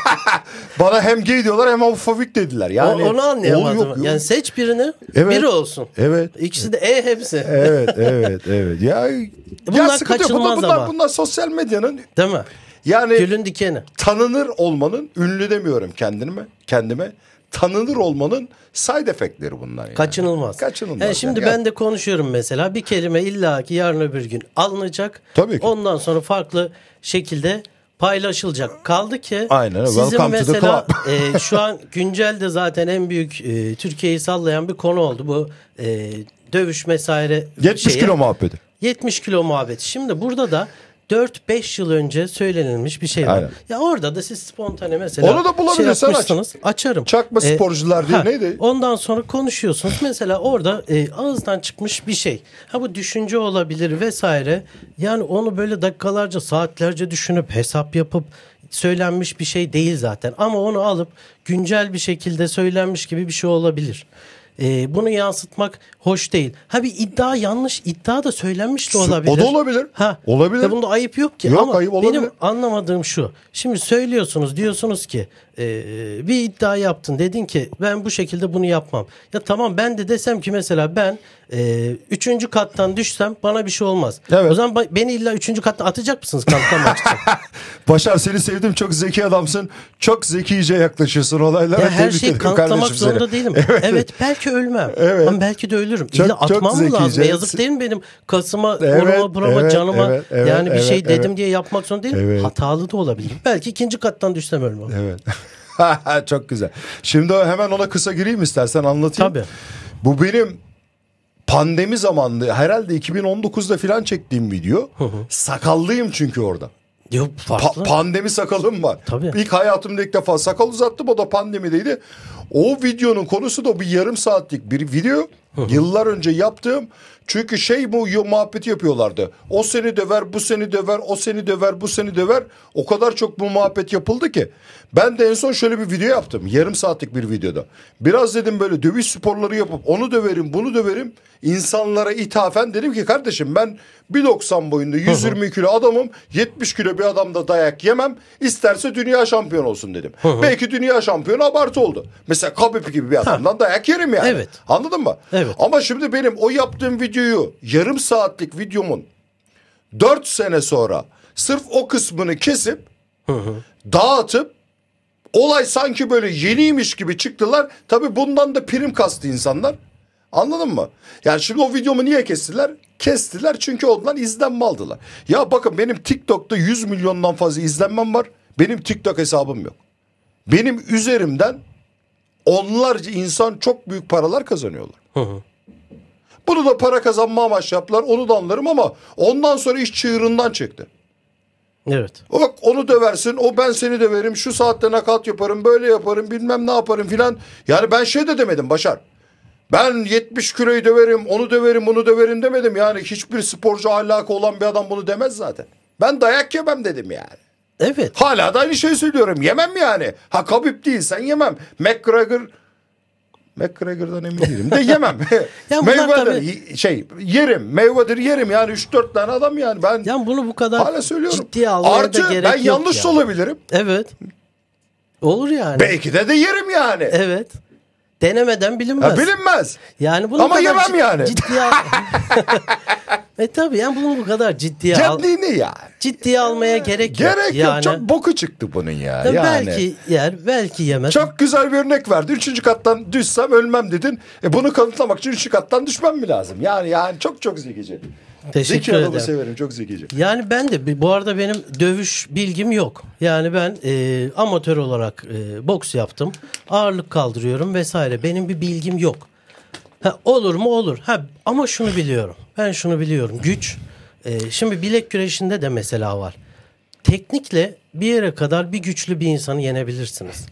Bana hem gay diyorlar hem homofobik dediler. Yani o, onu anlayamadım. yok, yok. Yani seç birini, evet. biri olsun. Evet. İkisi de e hepsi. evet, evet, evet. Ya bunlar ya sıkıntı kaçınılmaz Bunlar, bunlar, bunlar sosyal medyanın Değil mi? Yani Gülün dikeni. Tanınır olmanın ünlü demiyorum kendime. Kendime tanınır olmanın side efektleri bunlar. Yani. Kaçınılmaz. Kaçınılmaz. Yani şimdi yani. ben de konuşuyorum mesela bir kelime illa ki yarın öbür gün alınacak. Tabii ki. Ondan sonra farklı şekilde paylaşılacak. Kaldı ki Aynen, sizin mesela e, şu an güncelde zaten en büyük e, Türkiye'yi sallayan bir konu oldu bu e, dövüş vesaire. 70 şeye. kilo muhabbeti. 70 kilo muhabbeti. Şimdi burada da 4-5 yıl önce söylenilmiş bir şey var. Ya orada da siz spontane mesela Onu da bulabilirsen şey Açarım. Çakma ee, sporcular diye ha, neydi? Ondan sonra konuşuyorsunuz. mesela orada e, ağızdan çıkmış bir şey. Ha bu düşünce olabilir vesaire. Yani onu böyle dakikalarca saatlerce düşünüp hesap yapıp söylenmiş bir şey değil zaten. Ama onu alıp güncel bir şekilde söylenmiş gibi bir şey olabilir. E, bunu yansıtmak hoş değil. Ha bir iddia yanlış iddia da söylenmiş de olabilir. O da olabilir. Ha, olabilir. Ya bunda ayıp yok ki. Yok ama ayıp olabilir. Benim anlamadığım şu. Şimdi söylüyorsunuz diyorsunuz ki e, bir iddia yaptın dedin ki ben bu şekilde bunu yapmam. Ya tamam ben de desem ki mesela ben e, üçüncü kattan düşsem bana bir şey olmaz. Evet. O zaman beni illa üçüncü kattan atacak mısınız kalkamak için? Başar seni sevdim çok zeki adamsın. Çok zekice yaklaşıyorsun olaylara. Ya her şeyi kanıtlamak zorunda değilim. Evet. evet belki ölmem. Evet. Ama belki de ölürüm. Çok, illa atmam mı zekice. lazım. E, yazık değil mi benim kasıma, evet, orama, burama, evet, canıma evet, evet, yani bir şey evet, şey dedim evet. diye yapmak zorunda değilim. Evet. Hatalı da olabilirim. Belki ikinci kattan düşsem ölmem. Evet. çok güzel. Şimdi hemen ona kısa gireyim istersen anlatayım. Tabii. Bu benim pandemi zamanlı herhalde 2019'da filan çektiğim video. Sakallıyım çünkü orada. Yok farklı. Pa- pandemi sakalım var. Tabii. İlk hayatımda ilk defa sakal uzattım o da pandemideydi. O videonun konusu da bir yarım saatlik bir video. Yıllar önce yaptığım çünkü şey bu muhabbeti yapıyorlardı. O seni döver, bu seni döver, o seni döver, bu seni döver. O kadar çok bu muhabbet yapıldı ki. Ben de en son şöyle bir video yaptım. Yarım saatlik bir videoda. Biraz dedim böyle dövüş sporları yapıp onu döverim, bunu döverim. İnsanlara ithafen dedim ki kardeşim ben 1.90 boyunda 120 kilo adamım. 70 kilo bir adamda dayak yemem. İsterse dünya şampiyon olsun dedim. Belki dünya şampiyonu abartı oldu. Mesela Khabib gibi bir adamdan dayak yerim yani. Evet. Anladın mı? Evet. Ama şimdi benim o yaptığım video videoyu yarım saatlik videomun dört sene sonra sırf o kısmını kesip dağıtıp olay sanki böyle yeniymiş gibi çıktılar. Tabi bundan da prim kastı insanlar. Anladın mı? Yani şimdi o videomu niye kestiler? Kestiler çünkü ondan izlenme aldılar. Ya bakın benim TikTok'ta 100 milyondan fazla izlenmem var. Benim TikTok hesabım yok. Benim üzerimden onlarca insan çok büyük paralar kazanıyorlar. Hı hı. Bunu da para kazanma amaç yaptılar. Onu da anlarım ama ondan sonra iş çığırından çekti. Evet. O bak onu döversin, o ben seni döverim, şu saatte nakat yaparım, böyle yaparım, bilmem ne yaparım filan. Yani ben şey de demedim Başar. Ben 70 kiloyu döverim, onu döverim, bunu döverim demedim. Yani hiçbir sporcu ahlakı olan bir adam bunu demez zaten. Ben dayak yemem dedim yani. Evet. Hala da aynı şeyi söylüyorum. Yemem yani. Ha Kabip değil sen yemem. McGregor McGregor'dan emin değilim de yemem. yani Mayweather tabii... şey yerim. Mayweather yerim yani 3-4 tane adam yani ben. Yani bunu bu kadar hala söylüyorum. ciddiye almaya Artı, da gerek ben yok yanlış yani. olabilirim. Evet. Olur yani. Belki de de yerim yani. Evet. Denemeden bilinmez. Ha, bilinmez. Yani bunu Ama yemem cid- yani. Ciddiye al- E tabi yani bunu bu kadar ciddiye al. Ciddi ya? Ciddiye almaya gerek yok. Gerek yok. Yani- Çok boku çıktı bunun ya. Ya Yani. Belki yer, belki yemez. Çok güzel bir örnek verdi. Üçüncü kattan düşsem ölmem dedin. E bunu kanıtlamak için üçüncü kattan düşmem mi lazım? Yani yani çok çok zekice. Teşekkür Zeki ederim. severim. Çok zekice. Yani ben de bu arada benim dövüş bilgim yok. Yani ben e, amatör olarak e, boks yaptım. Ağırlık kaldırıyorum vesaire. Benim bir bilgim yok. Ha, olur mu olur. Ha, ama şunu biliyorum. Ben şunu biliyorum. Güç. E, şimdi bilek güreşinde de mesela var. Teknikle bir yere kadar bir güçlü bir insanı yenebilirsiniz.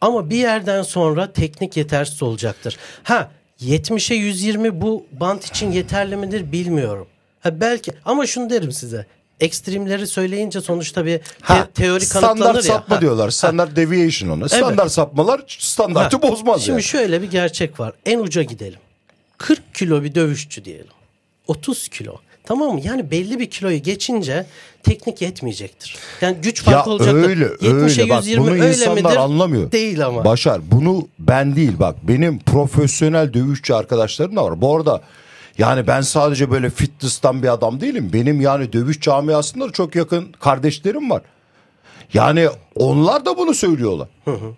Ama bir yerden sonra teknik yetersiz olacaktır. Ha 70'e 120 bu bant için yeterli midir bilmiyorum. Ha belki ama şunu derim size. Ekstremleri söyleyince sonuçta bir te- ha, teori kanıtlanır standart ya. Standart sapma ha. diyorlar. Standart ha. deviation onu. Standart evet. sapmalar standartı ha. bozmaz Şimdi yani. şöyle bir gerçek var. En uca gidelim. 40 kilo bir dövüşçü diyelim. 30 kilo. Tamam mı? Yani belli bir kiloyu geçince teknik yetmeyecektir. Yani güç farkı ya Öyle, 70'e öyle. 120 bak, bunu öyle insanlar midir? anlamıyor. Değil ama. Başar bunu ben değil bak. Benim profesyonel dövüşçü arkadaşlarım da var. Bu arada yani ben sadece böyle fitness'tan bir adam değilim. Benim yani dövüş camiasında çok yakın kardeşlerim var. Yani onlar da bunu söylüyorlar. Hı hı.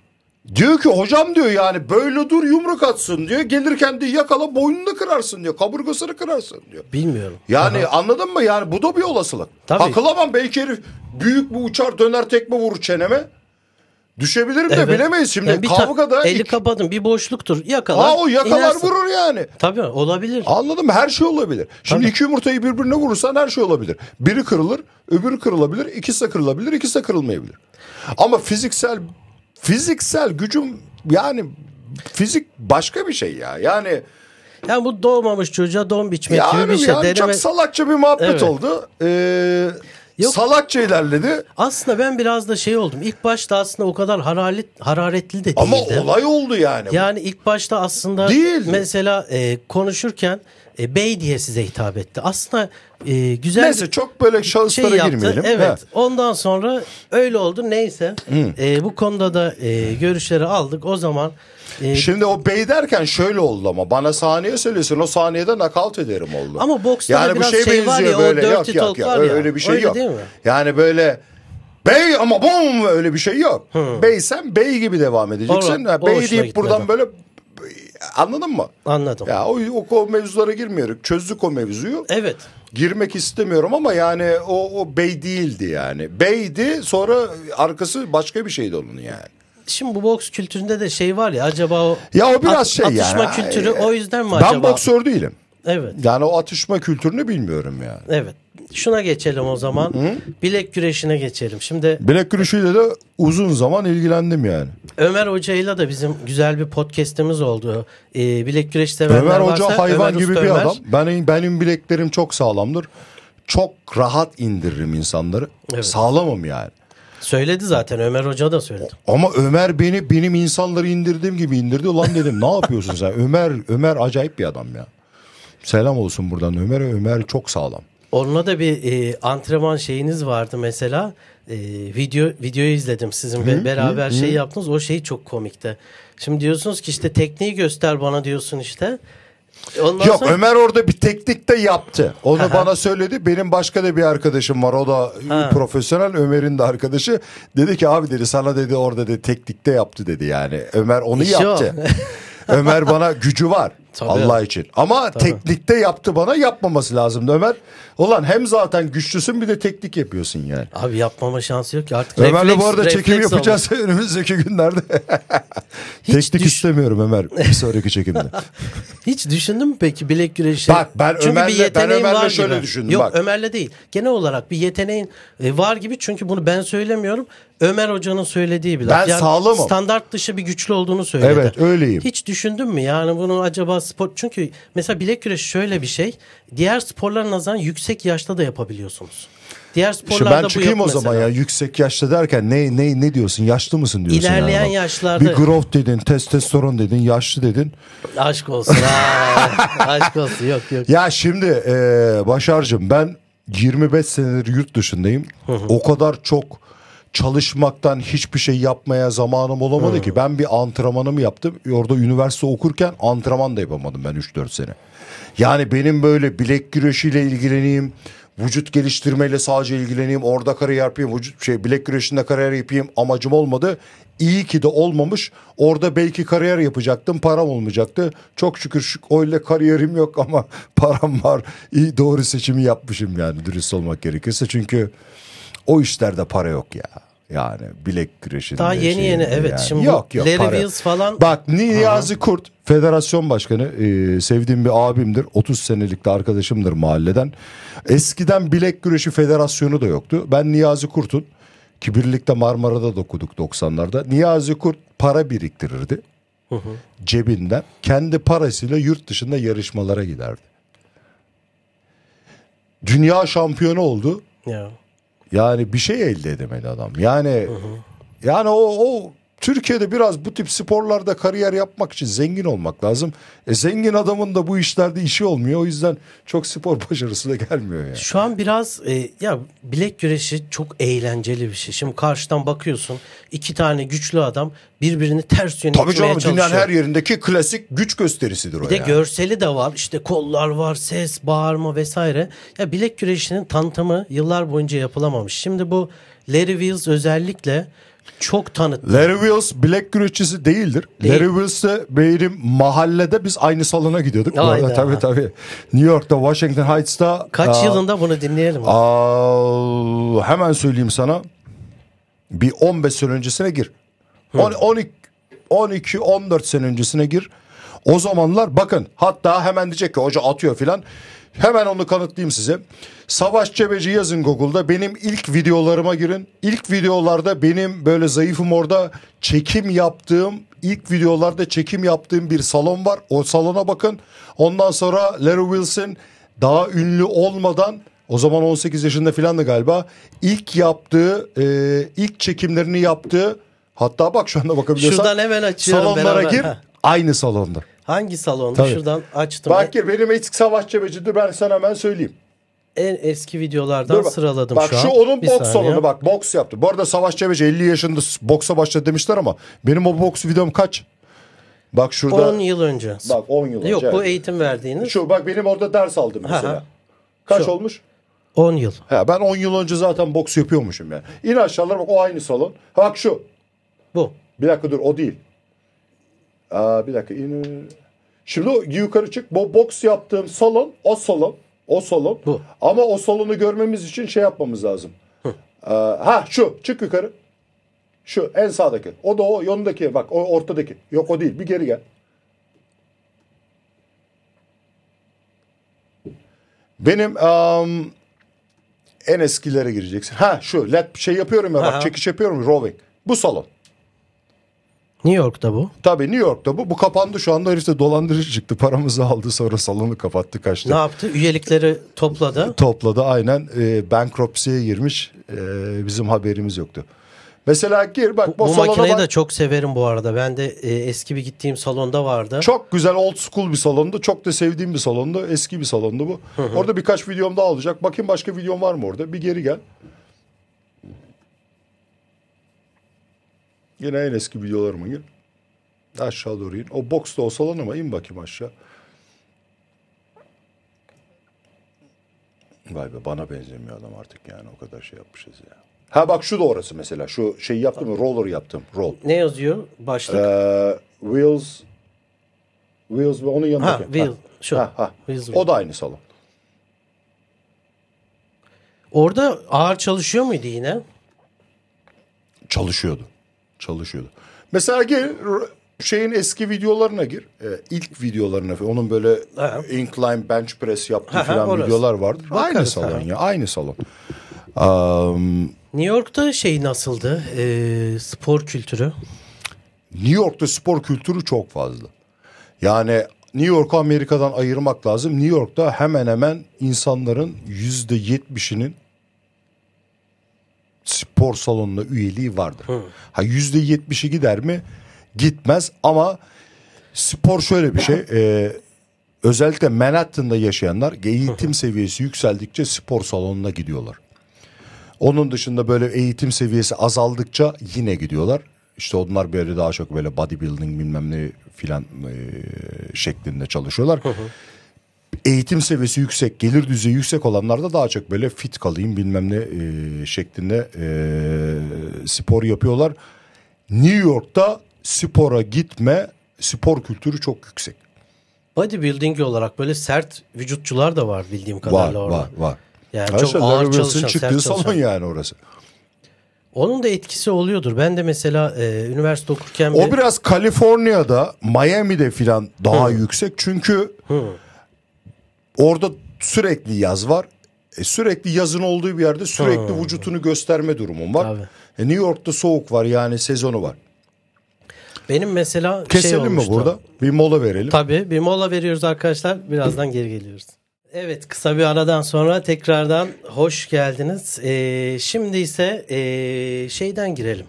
Diyor ki hocam diyor yani böyle dur yumruk atsın diyor. Gelirken de yakala boynunu kırarsın diyor. Kaburgasını kırarsın diyor. Bilmiyorum. Yani Aha. anladın mı? Yani bu da bir olasılık. Tabii. Akılamam belki herif büyük bir uçar döner tekme vurur çeneme. Düşebilirim evet. de bilemeyiz şimdi. Yani bir Kavgada eli ilk... kapadın bir boşluktur. Yakalar. Aa o yakalar inersin. vurur yani. Tabii olabilir. Anladım her şey olabilir. Şimdi Tabii. iki yumurtayı birbirine vurursan her şey olabilir. Biri kırılır, öbürü kırılabilir, ikisi de kırılabilir, ikisi de kırılmayabilir. Ama fiziksel fiziksel gücüm yani fizik başka bir şey ya. Yani yani bu doğmamış çocuğa don biçmek yani, gibi bir şey. Yani Deneme... çok salakça bir muhabbet evet. oldu. Ee, Yok. Salakça ilerledi. Aslında ben biraz da şey oldum. İlk başta aslında o kadar hararet, hararetli de değildi. Ama olay oldu yani. Yani ilk başta aslında Değil. mesela e, konuşurken e, bey diye size hitap etti. Aslında e, güzel Neyse çok böyle şahıslara şey girmeyelim. Evet. Ha. Ondan sonra öyle oldu. Neyse. Hı. E, bu konuda da e, görüşleri aldık. O zaman e, Şimdi o bey derken şöyle oldu ama bana saniye söylesin o saniyede nakavt ederim oldu. Ama boksta yani biraz şey, şey var ya böyle, o yok, yok, var öyle, ya. Öyle bir şey öyle yok. Değil mi? Yani böyle Bey ama bom öyle bir şey yok. Hmm. Beysen bey gibi devam edeceksin. Or, bey deyip buradan böyle Anladın mı? Anladım. Ya o, o, o mevzulara girmiyoruz. Çözdük o mevzuyu. Evet. Girmek istemiyorum ama yani o, o bey değildi yani. Beydi sonra arkası başka bir şeydi onun yani şimdi bu boks kültüründe de şey var ya acaba o Ya o biraz at, şey atışma yani. kültürü o yüzden mi ben acaba? Ben boksör değilim. Evet. Yani o atışma kültürünü bilmiyorum yani. Evet şuna geçelim o zaman. Hı? Bilek güreşine geçelim. Şimdi Bilek güreşiyle de uzun zaman ilgilendim yani. Ömer Hoca'yla da bizim güzel bir podcast'imiz oldu. Ee, bilek güreş sevenler Ömer varsa, Hoca varsa, hayvan Ömer gibi Usta bir Ömer. adam. Benim benim bileklerim çok sağlamdır. Çok rahat indiririm insanları. Evet. Sağlamım yani. Söyledi zaten Ömer Hoca da söyledi. Ama Ömer beni benim insanları indirdiğim gibi indirdi. Ulan dedim ne yapıyorsun sen? Ömer Ömer acayip bir adam ya. Selam olsun buradan Ömer'e. Ömer çok sağlam. Onunla da bir e, antrenman şeyiniz vardı mesela. E, video videoyu izledim sizin hı, beraber hı, şey hı. yaptınız. O şey çok komikti. Şimdi diyorsunuz ki işte tekniği göster bana diyorsun işte. Ondan Yok sonra... Ömer orada bir teknik de yaptı. Onu bana söyledi. Benim başka da bir arkadaşım var. O da ha. profesyonel. Ömer'in de arkadaşı. Dedi ki abi dedi sana dedi orada de teknik de yaptı dedi yani. Ömer onu İş yaptı. Ömer bana gücü var. Tabii. Allah için. Ama Tabii. teknikte yaptı bana yapmaması lazımdı Ömer. Ulan hem zaten güçlüsün bir de teknik yapıyorsun yani. Abi yapmama şansı yok ki artık. Ömer'le bu arada çekim yapacağız olur. önümüzdeki günlerde. teknik düş... istemiyorum Ömer bir sonraki çekimde. Hiç düşündün mü peki bilek güreşi? Şey? Bak ben çünkü Ömer'le, ben Ömer'le şöyle gibi. düşündüm. Yok bak. Ömer'le değil. Genel olarak bir yeteneğin e, var gibi çünkü bunu ben söylemiyorum. Ömer Hoca'nın söylediği bir laf. Ben yani sağlamım. Standart dışı bir güçlü olduğunu söyledi. Evet öyleyim. Hiç düşündün mü yani bunu acaba spor... Çünkü mesela bilek güreşi şöyle bir şey. Diğer sporlara nazaran yüksek yaşta da yapabiliyorsunuz. Diğer sporlarda Şimdi ben çıkayım bu yok o zaman mesela. ya yüksek yaşta derken ne ne ne diyorsun yaşlı mısın diyorsun İlerleyen yani. yaşlarda bir growth dedin testosteron dedin yaşlı dedin aşk olsun ha. aşk olsun yok yok ya şimdi e, Başarcığım ben 25 senedir yurt dışındayım o kadar çok çalışmaktan hiçbir şey yapmaya zamanım olamadı hmm. ki. Ben bir antrenmanımı yaptım. Orada üniversite okurken antrenman da yapamadım ben 3-4 sene. Yani benim böyle bilek güreşiyle ilgileneyim, vücut geliştirmeyle sadece ilgileneyim, orada kariyer yapayım, vücut şey bilek güreşinde kariyer yapayım amacım olmadı. İyi ki de olmamış. Orada belki kariyer yapacaktım, param olmayacaktı. Çok şükür şu öyle kariyerim yok ama param var. İyi doğru seçimi yapmışım yani dürüst olmak gerekirse. Çünkü o işlerde para yok ya yani bilek güreşi. Daha yeni şey yeni evet yani. şimdi yok, yok, Larry Wills falan. Bak Niyazi Aha. Kurt federasyon başkanı e, sevdiğim bir abimdir 30 senelik de arkadaşımdır mahalleden. Eskiden bilek güreşi federasyonu da yoktu. Ben Niyazi Kurt'un ki birlikte Marmara'da dokuduk 90'larda. Niyazi Kurt para biriktirirdi hı. cebinden kendi parasıyla yurt dışında yarışmalara giderdi. Dünya şampiyonu oldu. Ya. Yani bir şey elde edemedi adam. Yani hı hı. yani o, o Türkiye'de biraz bu tip sporlarda kariyer yapmak için zengin olmak lazım. E zengin adamın da bu işlerde işi olmuyor. O yüzden çok spor başarısı da gelmiyor yani. Şu an biraz e, ya bilek güreşi çok eğlenceli bir şey. Şimdi karşıdan bakıyorsun iki tane güçlü adam birbirini ters yöne Tabii canım çalışıyor. dünyanın her yerindeki klasik güç gösterisidir o Bir de yani. görseli de var. işte kollar var, ses, bağırma vesaire. Ya bilek güreşinin tantamı yıllar boyunca yapılamamış. Şimdi bu Larry Wills özellikle çok tanıttı. Larry Wills bilek güreşçisi değildir. Değil. Larry de benim mahallede biz aynı salona gidiyorduk. Bu arada tabii tabii. New York'ta, Washington Heights'ta. Kaç aa, yılında bunu dinleyelim? Aa, hemen söyleyeyim sana. Bir 15 sene öncesine gir. 10, 12, 12, 14 sene öncesine gir. O zamanlar bakın hatta hemen diyecek ki hoca atıyor filan. Hemen onu kanıtlayayım size. Savaş Cebeci yazın Google'da. Benim ilk videolarıma girin. İlk videolarda benim böyle zayıfım orada çekim yaptığım ilk videolarda çekim yaptığım bir salon var. O salona bakın. Ondan sonra Larry Wilson daha ünlü olmadan o zaman 18 yaşında filandı galiba. İlk yaptığı, e, ilk çekimlerini yaptığı hatta bak şu anda bakabiliyorsan. Şuradan hemen açıyorum. Salonlara beraber. gir. Aynı salonda. Hangi salonda? Şuradan açtım. Bakir benim etik savaş cebecidir ben sana hemen söyleyeyim. En eski videolardan bak. sıraladım bak, şu an. Bak şu onun Bir boks saniye. salonu bak boks yaptı. Bu arada Savaş Cebeci 50 yaşında boksa başladı demişler ama benim o boks videom kaç? Bak şurada. 10 yıl önce. Bak 10 yıl önce. Yok bu eğitim verdiğiniz. Şu bak benim orada ders aldım mesela. Ha, Kaç şu. olmuş? 10 yıl. He, ben 10 yıl önce zaten boks yapıyormuşum yani. İn aşağılara bak o aynı salon. bak şu. Bu. Bir dakika dur o değil. Aa, bir dakika. Şimdi yukarı çık. bu Box yaptığım salon o salon. O salon. Bu. Ama o salonu görmemiz için şey yapmamız lazım. ha şu çık yukarı. Şu en sağdaki. O da o yanındaki bak o ortadaki. Yok o değil bir geri gel. Benim um, en eskilere gireceksin. Ha şu led şey yapıyorum ya bak Aha. çekiş yapıyorum roving. Bu salon. New York'ta bu. Tabii New York'ta bu. Bu kapandı şu anda herifte dolandırıcı çıktı. Paramızı aldı sonra salonu kapattı kaçtı. Ne yaptı? Üyelikleri topladı. topladı aynen. E, bankruptcy'ye girmiş. E, bizim haberimiz yoktu. Mesela gir bak bu, bu makineyi bak. de çok severim bu arada. Ben de e, eski bir gittiğim salonda vardı. Çok güzel old school bir salondu. Çok da sevdiğim bir salondu. Eski bir salondu bu. Orada birkaç videom daha olacak. Bakayım başka videom var mı orada? Bir geri gel. Yine en eski videolarıma gir. Aşağı doğru in. O box da o salon ama in bakayım aşağı. Vay be bana benzemiyor adam artık yani o kadar şey yapmışız ya. Ha bak şu da orası mesela. Şu şey yaptım mı? Roller yaptım. Roll. Ne yazıyor başlık? Ee, wheels Wheels ve onun yanındaki. Ha, wheel, ha. Şu. Ha, ha. Wheels o da aynı salon. Orada ağır çalışıyor muydu yine? Çalışıyordu çalışıyordu. Mesela gel şeyin eski videolarına gir. E, ilk videolarına onun böyle ha. incline bench press yaptığı ha, falan orası. videolar vardı. aynı salon ha. ya aynı salon. Um, New York'ta şey nasıldı? E, spor kültürü. New York'ta spor kültürü çok fazla. Yani New York'u Amerika'dan ayırmak lazım. New York'ta hemen hemen insanların yüzde yetmişinin spor salonuna üyeliği vardır. Ha yüzde yetmişi gider mi? Gitmez ama spor şöyle bir şey. E, özellikle Manhattan'da yaşayanlar eğitim seviyesi yükseldikçe spor salonuna gidiyorlar. Onun dışında böyle eğitim seviyesi azaldıkça yine gidiyorlar. İşte onlar böyle daha çok böyle bodybuilding bilmem ne filan e, şeklinde çalışıyorlar. Hı hı eğitim seviyesi yüksek, gelir düzeyi yüksek olanlar da daha çok böyle fit kalayım bilmem ne e, şeklinde e, spor yapıyorlar. New York'ta spora gitme, spor kültürü çok yüksek. Bodybuilding olarak böyle sert vücutçular da var bildiğim kadarıyla var, orada. Var, var. Yani Her çok ağır çalışan, çıktığı sert çalışan. yani orası. Onun da etkisi oluyordur. Ben de mesela e, üniversite okurken... O bir... biraz Kaliforniya'da, Miami'de filan daha Hı. yüksek. Çünkü... Hı Orada sürekli yaz var. E, sürekli yazın olduğu bir yerde sürekli ha. vücutunu gösterme durumum var. E, New York'ta soğuk var yani sezonu var. Benim mesela şey Keselim şey olmuştu. mi burada? Bir mola verelim. Tabii bir mola veriyoruz arkadaşlar. Birazdan geri geliyoruz. Evet kısa bir aradan sonra tekrardan hoş geldiniz. Ee, şimdi ise e, şeyden girelim.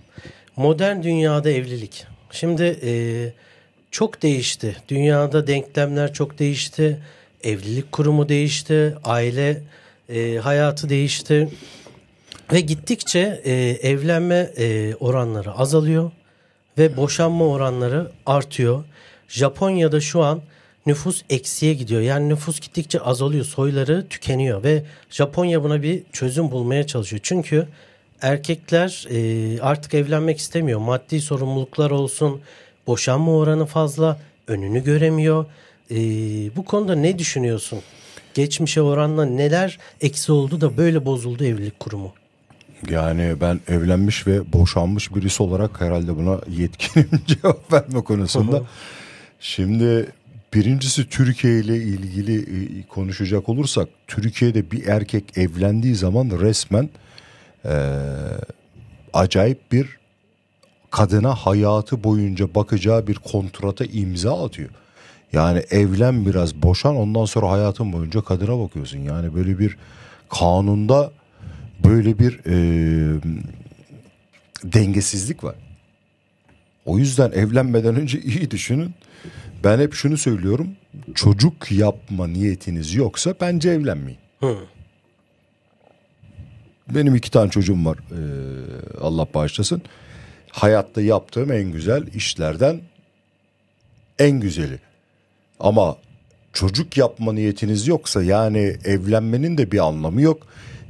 Modern dünyada evlilik. Şimdi e, çok değişti. Dünyada denklemler çok değişti evlilik kurumu değişti, aile e, hayatı değişti ve gittikçe e, evlenme e, oranları azalıyor ve boşanma oranları artıyor. Japonya'da şu an nüfus eksiye gidiyor. Yani nüfus gittikçe azalıyor, soyları tükeniyor ve Japonya buna bir çözüm bulmaya çalışıyor. Çünkü erkekler e, artık evlenmek istemiyor. Maddi sorumluluklar olsun, boşanma oranı fazla, önünü göremiyor. E, bu konuda ne düşünüyorsun? Geçmişe oranla neler eksi oldu da böyle bozuldu evlilik kurumu? Yani ben evlenmiş ve boşanmış birisi olarak herhalde buna yetkinim cevap verme konusunda. Şimdi birincisi Türkiye ile ilgili e, konuşacak olursak Türkiye'de bir erkek evlendiği zaman resmen e, acayip bir kadına hayatı boyunca bakacağı bir kontrata imza atıyor. Yani evlen biraz boşan ondan sonra hayatın boyunca kadına bakıyorsun. Yani böyle bir kanunda böyle bir e, dengesizlik var. O yüzden evlenmeden önce iyi düşünün. Ben hep şunu söylüyorum. Çocuk yapma niyetiniz yoksa bence evlenmeyin. Hı. Benim iki tane çocuğum var. Ee, Allah bağışlasın. Hayatta yaptığım en güzel işlerden en güzeli. Ama çocuk yapma niyetiniz yoksa yani evlenmenin de bir anlamı yok.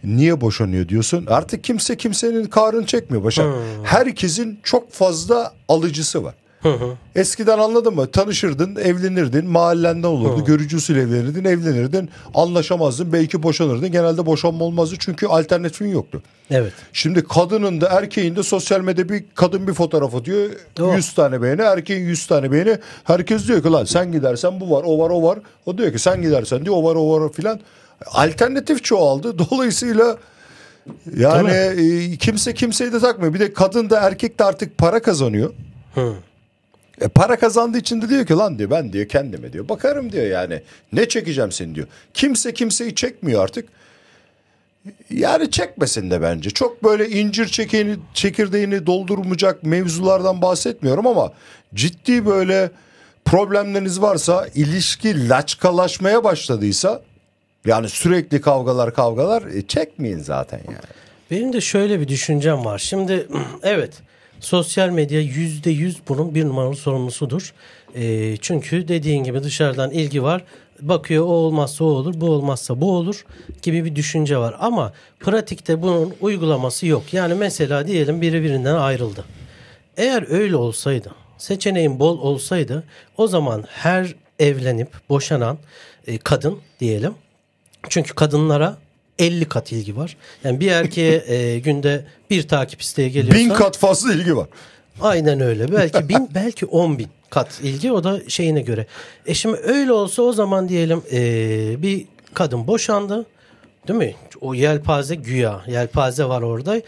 Niye boşanıyor diyorsun? Artık kimse kimsenin karın çekmiyor başa. Herkesin çok fazla alıcısı var. Eskiden anladın mı? Tanışırdın, evlenirdin, mahallenden olurdu, hı. evlenirdin, evlenirdin, anlaşamazdın, belki boşanırdın. Genelde boşanma olmazdı çünkü alternatifin yoktu. Evet. Şimdi kadının da erkeğin de sosyal medyada bir kadın bir fotoğraf atıyor. Doğru. 100 tane beğeni, erkeğin 100 tane beğeni. Herkes diyor ki lan sen gidersen bu var, o var, o var. O diyor ki sen gidersen diyor o var, o var filan. Alternatif çoğaldı. Dolayısıyla yani e, kimse kimseyi de takmıyor. Bir de kadın da erkek de artık para kazanıyor. Hı. E para kazandığı için de diyor ki lan diyor ben diyor kendime diyor bakarım diyor yani ne çekeceğim seni diyor. Kimse kimseyi çekmiyor artık. Yani çekmesin de bence. Çok böyle incir çekeni, çekirdeğini doldurmayacak mevzulardan bahsetmiyorum ama ciddi böyle problemleriniz varsa, ilişki laçkalaşmaya başladıysa yani sürekli kavgalar kavgalar e, çekmeyin zaten yani. Benim de şöyle bir düşüncem var. Şimdi evet Sosyal medya yüzde yüz bunun bir numaralı sorumlusudur. E, çünkü dediğin gibi dışarıdan ilgi var. Bakıyor o olmazsa o olur, bu olmazsa bu olur gibi bir düşünce var. Ama pratikte bunun uygulaması yok. Yani mesela diyelim biri birinden ayrıldı. Eğer öyle olsaydı, seçeneğin bol olsaydı o zaman her evlenip boşanan e, kadın diyelim. Çünkü kadınlara 50 kat ilgi var. Yani bir erkeğe e, günde bir takip isteği geliyor. Bin kat fazla ilgi var. Aynen öyle. Belki bin, belki on bin kat ilgi o da şeyine göre. E şimdi öyle olsa o zaman diyelim e, bir kadın boşandı. Değil mi? O yelpaze güya. Yelpaze var orada.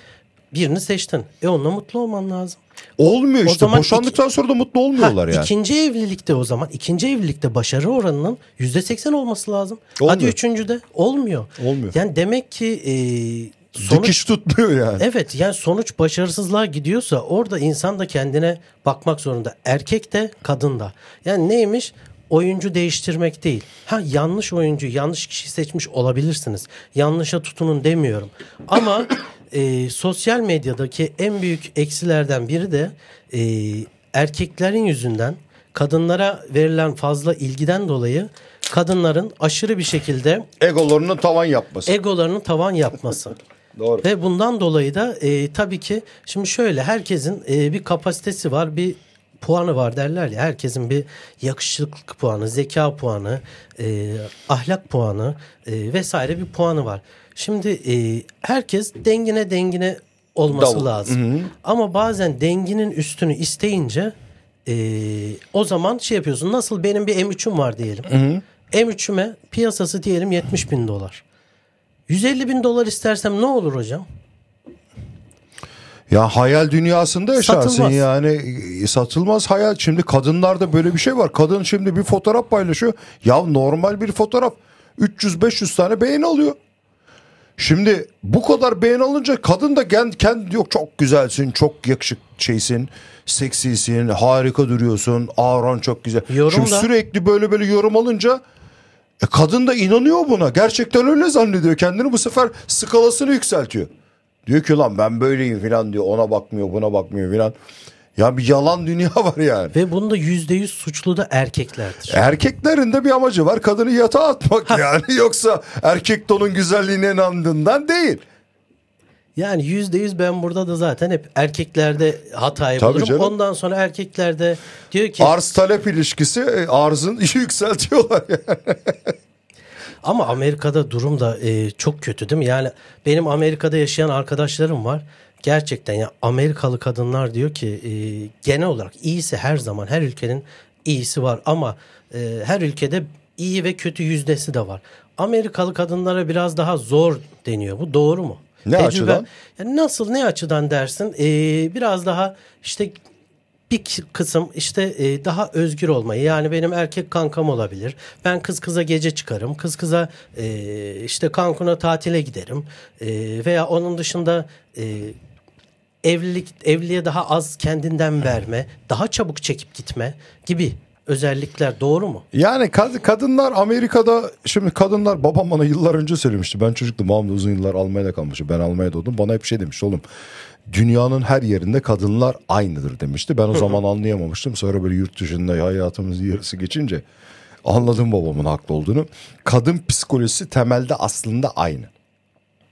Birini seçtin. E onunla mutlu olman lazım. Olmuyor işte. O zaman Boşandıktan iki... sonra da mutlu olmuyorlar ha, yani. İkinci evlilikte o zaman ikinci evlilikte başarı oranının yüzde seksen olması lazım. Olmuyor. Hadi de olmuyor. Olmuyor. Yani demek ki e, sonuç, dikiş tutmuyor yani. Evet yani sonuç başarısızlığa gidiyorsa orada insan da kendine bakmak zorunda. Erkek de kadın da. Yani neymiş? oyuncu değiştirmek değil. Ha yanlış oyuncu, yanlış kişi seçmiş olabilirsiniz. Yanlışa tutunun demiyorum. Ama e, sosyal medyadaki en büyük eksilerden biri de e, erkeklerin yüzünden kadınlara verilen fazla ilgiden dolayı kadınların aşırı bir şekilde egolarını tavan yapması. egolarını tavan yapması. Doğru. Ve bundan dolayı da e, tabii ki şimdi şöyle herkesin e, bir kapasitesi var, bir puanı var derler ya. Herkesin bir yakışıklık puanı, zeka puanı, e, ahlak puanı e, vesaire bir puanı var. Şimdi e, herkes dengine dengine olması Davul. lazım. Hı-hı. Ama bazen denginin üstünü isteyince e, o zaman şey yapıyorsun. Nasıl benim bir M3'üm var diyelim. Hı-hı. M3'üme piyasası diyelim 70 bin dolar. 150 bin dolar istersem ne olur hocam? Ya hayal dünyasında yaşarsın satılmaz. yani e, satılmaz hayal. Şimdi kadınlarda böyle bir şey var. Kadın şimdi bir fotoğraf paylaşıyor. Ya normal bir fotoğraf 300-500 tane beğeni alıyor. Şimdi bu kadar beğen alınca kadın da kendi, kendi yok çok güzelsin, çok yakışık şeysin, seksisin, harika duruyorsun, ağran çok güzel. Yorum Şimdi da. sürekli böyle böyle yorum alınca e, kadın da inanıyor buna. Gerçekten öyle zannediyor kendini. Bu sefer skalasını yükseltiyor. Diyor ki lan ben böyleyim filan diyor. Ona bakmıyor, buna bakmıyor filan. Ya bir yalan dünya var yani. Ve bunda yüzde yüz suçlu da erkeklerdir. Erkeklerin de bir amacı var. Kadını yatağa atmak yani. Yoksa erkek donun güzelliğine inandığından değil. Yani yüzde yüz ben burada da zaten hep erkeklerde hatayı Tabii bulurum. Canım. Ondan sonra erkeklerde diyor ki... Arz talep ilişkisi e, arzın yükseltiyorlar yani. Ama Amerika'da durum da e, çok kötü değil mi? Yani benim Amerika'da yaşayan arkadaşlarım var gerçekten ya yani Amerikalı kadınlar diyor ki e, genel olarak iyisi her zaman her ülkenin iyisi var ama e, her ülkede iyi ve kötü yüzdesi de var. Amerikalı kadınlara biraz daha zor deniyor. Bu doğru mu? Ne Tecrübe, açıdan? Yani nasıl ne açıdan dersin? Ee, biraz daha işte bir kısım işte e, daha özgür olmayı yani benim erkek kankam olabilir. Ben kız kıza gece çıkarım. Kız kıza e, işte kankuna tatile giderim. E, veya onun dışında e, evlilik evliliğe daha az kendinden verme, daha çabuk çekip gitme gibi özellikler doğru mu? Yani kad kadınlar Amerika'da şimdi kadınlar babam bana yıllar önce söylemişti. Ben çocuktum babam da uzun yıllar Almanya'da kalmıştı. Ben Almanya'da doğdum. Bana hep şey demiş oğlum dünyanın her yerinde kadınlar aynıdır demişti. Ben o zaman anlayamamıştım. Sonra böyle yurt dışında hayatımız yarısı geçince anladım babamın haklı olduğunu. Kadın psikolojisi temelde aslında aynı.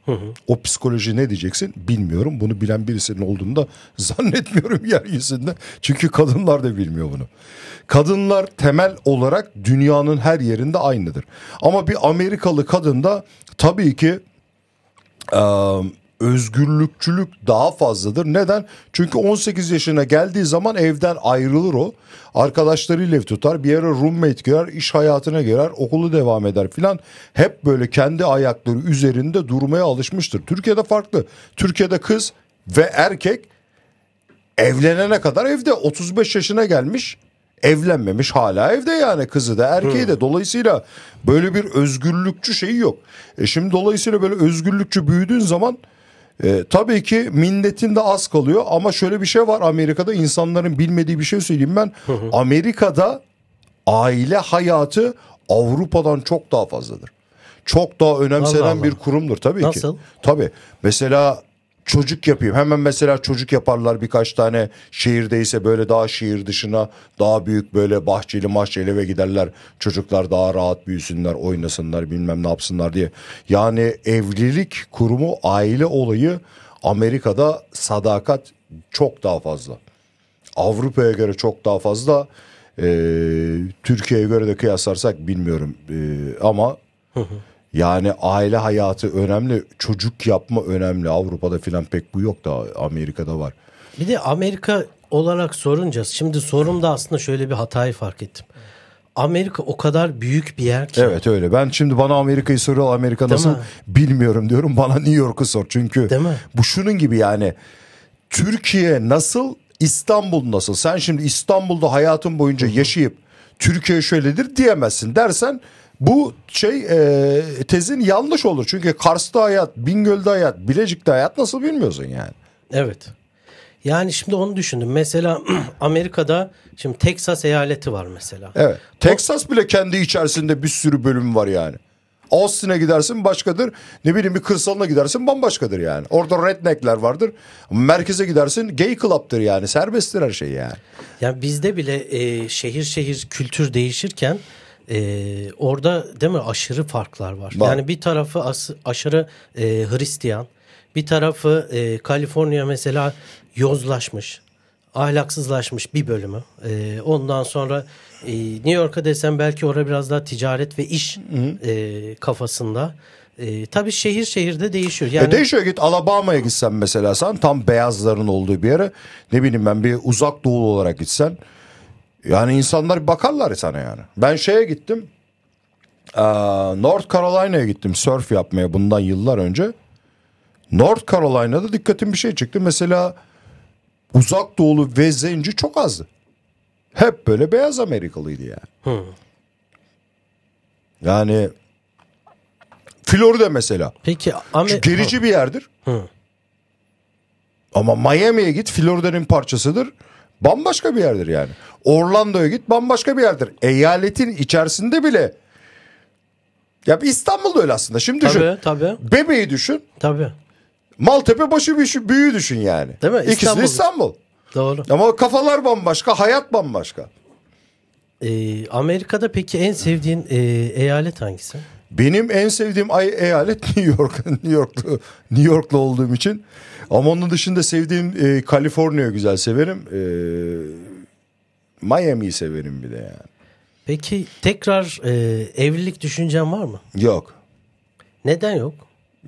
Hı hı. O psikoloji ne diyeceksin bilmiyorum. Bunu bilen birisinin olduğunu da zannetmiyorum yeryüzünde. Çünkü kadınlar da bilmiyor bunu. Kadınlar temel olarak dünyanın her yerinde aynıdır. Ama bir Amerikalı kadında tabii ki... E, özgürlükçülük daha fazladır. Neden? Çünkü 18 yaşına geldiği zaman evden ayrılır o. Arkadaşlarıyla ev tutar. Bir yere roommate girer, iş hayatına girer, okulu devam eder filan. Hep böyle kendi ayakları üzerinde durmaya alışmıştır. Türkiye'de farklı. Türkiye'de kız ve erkek evlenene kadar evde 35 yaşına gelmiş evlenmemiş hala evde yani kızı da erkeği de hmm. dolayısıyla böyle bir özgürlükçü şeyi yok. E şimdi dolayısıyla böyle özgürlükçü büyüdüğün zaman e, tabii ki minnetin de az kalıyor ama şöyle bir şey var Amerika'da insanların bilmediği bir şey söyleyeyim ben. Hı hı. Amerika'da aile hayatı Avrupa'dan çok daha fazladır. Çok daha önemsenen Allah Allah. bir kurumdur tabii Nasıl? ki. Nasıl? Tabii. Mesela çocuk yapayım. Hemen mesela çocuk yaparlar birkaç tane şehirdeyse böyle daha şehir dışına daha büyük böyle bahçeli mahçeli eve giderler. Çocuklar daha rahat büyüsünler, oynasınlar, bilmem ne yapsınlar diye. Yani evlilik kurumu, aile olayı Amerika'da sadakat çok daha fazla. Avrupa'ya göre çok daha fazla. Ee, Türkiye'ye göre de kıyaslarsak bilmiyorum ee, ama yani aile hayatı önemli, çocuk yapma önemli. Avrupa'da filan pek bu yok da Amerika'da var. Bir de Amerika olarak sorunca şimdi sorumda aslında şöyle bir hatayı fark ettim. Amerika o kadar büyük bir yer ki. Evet öyle. Ben şimdi bana Amerika'yı soruyor. Amerika Değil nasıl bilmiyorum diyorum. Bana New York'u sor. Çünkü Değil mi? bu şunun gibi yani. Türkiye nasıl? İstanbul nasıl? Sen şimdi İstanbul'da hayatın boyunca yaşayıp Türkiye şöyledir diyemezsin dersen bu şey e, tezin yanlış olur. Çünkü Kars'ta hayat, Bingöl'de hayat, Bilecik'te hayat nasıl bilmiyorsun yani. Evet. Yani şimdi onu düşündüm. Mesela Amerika'da şimdi Texas eyaleti var mesela. Evet. Texas bile kendi içerisinde bir sürü bölüm var yani. Austin'e gidersin başkadır. Ne bileyim bir kırsalına gidersin bambaşkadır yani. Orada redneckler vardır. Merkeze gidersin gay club'tır yani. Serbesttir her şey yani. Yani bizde bile e, şehir şehir kültür değişirken e, orada değil mi aşırı farklar var. Bak. Yani bir tarafı as, aşırı e, Hristiyan, bir tarafı e, Kaliforniya mesela yozlaşmış, ahlaksızlaşmış bir bölümü. E, ondan sonra e, New York'a desem belki orada biraz daha ticaret ve iş e, kafasında. E, tabii şehir şehirde değişiyor. Yani... E değişiyor git Alabama'ya gitsen mesela sen tam beyazların olduğu bir yere ne bileyim ben bir uzak doğu olarak gitsen yani insanlar bakarlar sana yani. Ben şeye gittim. Ee, North Carolina'ya gittim surf yapmaya bundan yıllar önce. North Carolina'da dikkatim bir şey çıktı. Mesela uzak doğulu ve zenci çok azdı. Hep böyle beyaz Amerikalıydı yani. Hmm. Yani Florida mesela. Peki Amer- gerici bir yerdir. Hmm. Ama Miami'ye git Florida'nın parçasıdır bambaşka bir yerdir yani. Orlando'ya git bambaşka bir yerdir. Eyaletin içerisinde bile ya İstanbul öyle aslında. Şimdi düşün. Tabii tabii. Bebeği düşün. Tabii. Maltepe başı bir büyüğü düşün yani. Değil mi? İkisi İstanbul. İstanbul. Doğru. Ama kafalar bambaşka, hayat bambaşka. Ee, Amerika'da peki en sevdiğin e, eyalet hangisi? Benim en sevdiğim ay eyalet New York. New Yorklu, New Yorklu olduğum için. Ama onun dışında sevdiğim e, Kaliforniya güzel severim. E, Miami'yi severim bir de yani. Peki tekrar e, evlilik düşüncen var mı? Yok. Neden yok?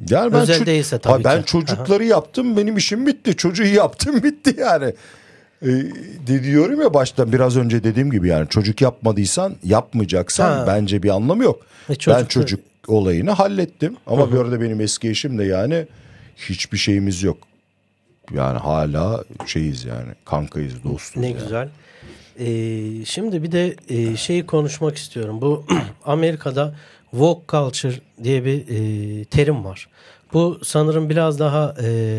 Yani ben Özel değilse tabii ha, ben ki. çocukları Aha. yaptım benim işim bitti. Çocuğu yaptım bitti yani e, diyorum ya baştan biraz önce dediğim gibi yani çocuk yapmadıysan yapmayacaksan ha. bence bir anlamı yok. E, çocuk ben çocuk de... olayını hallettim ama Hı-hı. bir arada benim eski eşim de yani hiçbir şeyimiz yok. Yani hala şeyiz yani kankayız dostuz. Ne yani. güzel. Ee, şimdi bir de e, şeyi konuşmak istiyorum. Bu Amerika'da woke culture diye bir e, terim var. Bu sanırım biraz daha e,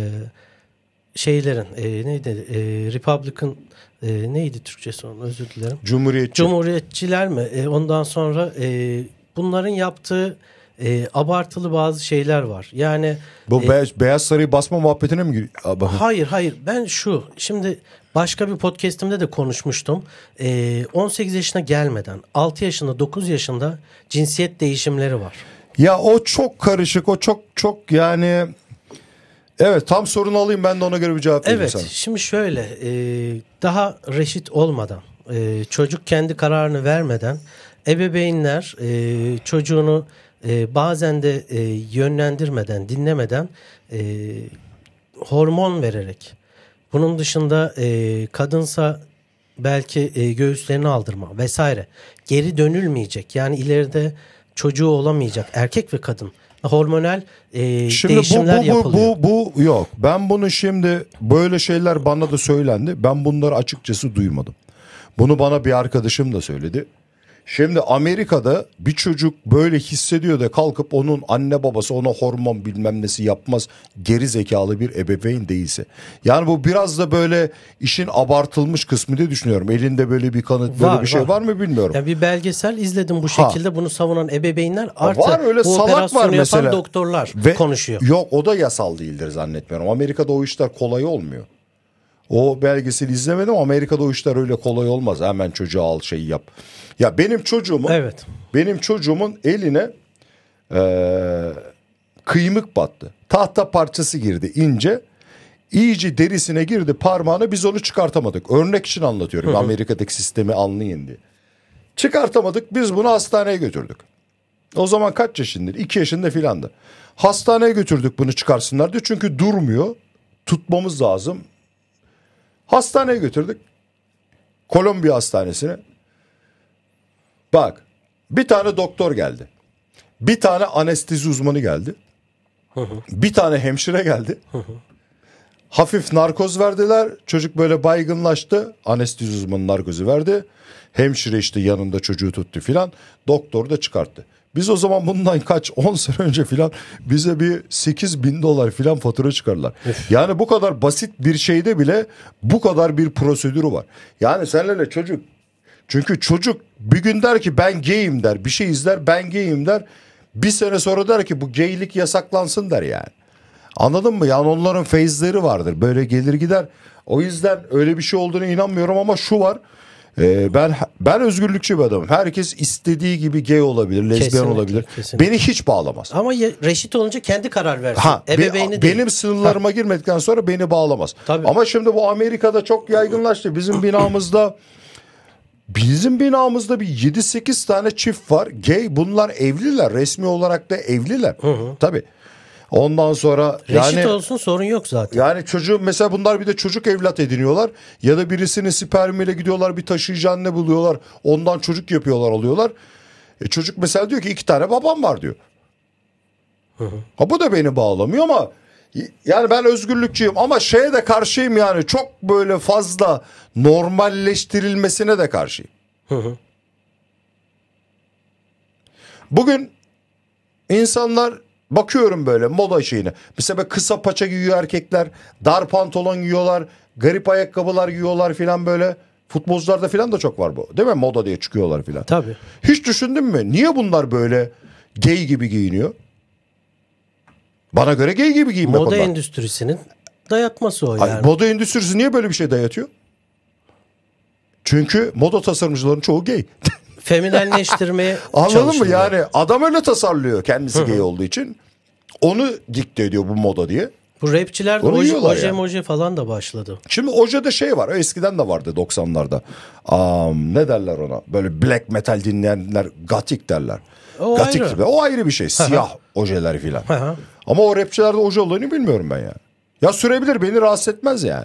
şeylerin e, neydi e, Republican e, neydi Türkçesi onun özür dilerim. Cumhuriyetçi. Cumhuriyetçiler mi? E, ondan sonra e, bunların yaptığı e, abartılı bazı şeyler var. Yani bu e, beyaz, beyaz sarıyı basma muhabbetine mi giriyor? Hayır hayır ben şu şimdi başka bir podcastimde de konuşmuştum. E, 18 yaşına gelmeden 6 yaşında 9 yaşında cinsiyet değişimleri var. Ya o çok karışık o çok çok yani Evet tam sorunu alayım ben de ona göre bir cevap vereyim evet, sana. Evet şimdi şöyle e, daha reşit olmadan e, çocuk kendi kararını vermeden ebeveynler e, çocuğunu e, bazen de e, yönlendirmeden dinlemeden e, hormon vererek bunun dışında e, kadınsa belki e, göğüslerini aldırma vesaire geri dönülmeyecek yani ileride çocuğu olamayacak erkek ve kadın hormonal e, şimdi değişimler bu, bu, yapılıyor. Bu, bu yok. Ben bunu şimdi böyle şeyler bana da söylendi. Ben bunları açıkçası duymadım. Bunu bana bir arkadaşım da söyledi. Şimdi Amerika'da bir çocuk böyle hissediyor da kalkıp onun anne babası ona hormon bilmem nesi yapmaz geri zekalı bir ebeveyn değilse. Yani bu biraz da böyle işin abartılmış kısmı diye düşünüyorum. Elinde böyle bir kanıt böyle var, bir şey var. mı bilmiyorum. Yani bir belgesel izledim bu şekilde ha. bunu savunan ebeveynler artı var, öyle bu salak var mesela. yapan doktorlar Ve, konuşuyor. Yok o da yasal değildir zannetmiyorum. Amerika'da o işler kolay olmuyor. O belgeseli izlemedim. Amerika'da o işler öyle kolay olmaz. Hemen çocuğa al şeyi yap. Ya benim çocuğumun evet. benim çocuğumun eline ee, kıymık battı. Tahta parçası girdi ince. İyice derisine girdi parmağını biz onu çıkartamadık. Örnek için anlatıyorum. Hı hı. Amerika'daki sistemi anlayın diye. Çıkartamadık biz bunu hastaneye götürdük. O zaman kaç yaşındır? İki yaşında filandı. Hastaneye götürdük bunu çıkarsınlar diye. Çünkü durmuyor. Tutmamız lazım. Hastaneye götürdük. Kolombiya Hastanesi'ne. Bak bir tane doktor geldi. Bir tane anestezi uzmanı geldi. Bir tane hemşire geldi. Hafif narkoz verdiler. Çocuk böyle baygınlaştı. Anestezi uzmanı narkozu verdi. Hemşire işte yanında çocuğu tuttu filan. Doktor da çıkarttı. Biz o zaman bundan kaç 10 sene önce filan bize bir 8 bin dolar filan fatura çıkarlar. yani bu kadar basit bir şeyde bile bu kadar bir prosedürü var. Yani senlerle çocuk çünkü çocuk bir gün der ki ben gayim der bir şey izler ben gayim der. Bir sene sonra der ki bu geylik yasaklansın der yani. Anladın mı? Yani onların feyizleri vardır. Böyle gelir gider. O yüzden öyle bir şey olduğunu inanmıyorum ama şu var. Ee, ben ben özgürlükçü bir adamım. Herkes istediği gibi gay olabilir, lezbiyen kesinlikle, olabilir. Kesinlikle. Beni hiç bağlamaz. Ama reşit olunca kendi karar versin. Ha, Ebeveyni be, Benim sınırlarıma ha. girmedikten sonra beni bağlamaz. Tabii. Ama şimdi bu Amerika'da çok yaygınlaştı. Bizim binamızda Bizim binamızda bir 7-8 tane çift var. Gay bunlar evliler. Resmi olarak da evliler. Hı Tabii. Ondan sonra Reşit yani, olsun sorun yok zaten. Yani çocuğu mesela bunlar bir de çocuk evlat ediniyorlar ya da birisinin spermiyle gidiyorlar bir taşıyıcı anne buluyorlar. Ondan çocuk yapıyorlar alıyorlar. E çocuk mesela diyor ki iki tane babam var diyor. Hı hı. Ha bu da beni bağlamıyor ama yani ben özgürlükçüyüm ama şeye de karşıyım yani çok böyle fazla normalleştirilmesine de karşıyım. Hı hı. Bugün insanlar Bakıyorum böyle moda şeyine. Mesela kısa paça giyiyor erkekler. Dar pantolon giyiyorlar. Garip ayakkabılar giyiyorlar filan böyle. Futbolcularda filan da çok var bu. Değil mi? Moda diye çıkıyorlar filan. Tabii. Hiç düşündün mü? Niye bunlar böyle gay gibi giyiniyor? Bana göre gay gibi giyinmek Moda onlar. endüstrisinin dayatması o yani. moda endüstrisi niye böyle bir şey dayatıyor? Çünkü moda tasarımcıların çoğu gay. feminenleştirmeye Anladın mı yani adam öyle tasarlıyor kendisi gay olduğu için. Onu dikte ediyor bu moda diye. Bu rapçiler de Onu oje, yiyorlar oje yani. moje falan da başladı. Şimdi Oja'da şey var. Eskiden de vardı 90'larda. Um, ne derler ona? Böyle black metal dinleyenler gatik derler. O gotik ayrı. gibi. O ayrı bir şey. Siyah ojeler filan. Ama o rapçilerde oje olayını bilmiyorum ben yani. Ya sürebilir beni rahatsız etmez yani.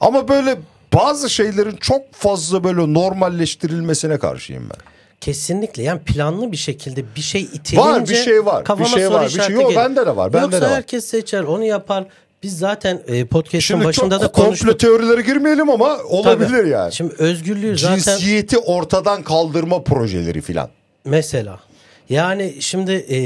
Ama böyle bazı şeylerin çok fazla böyle normalleştirilmesine karşıyım ben. Kesinlikle yani planlı bir şekilde bir şey itilince var bir şey var bir şey var bir şey yok gelir. bende de var bende Yoksa de var. herkes seçer onu yapar biz zaten e, podcast'ın başında da konuştuk. komplo teorilere girmeyelim ama olabilir Tabii. yani. Şimdi özgürlüğü zaten... Cinsiyeti ortadan kaldırma projeleri filan. Mesela. Yani şimdi e,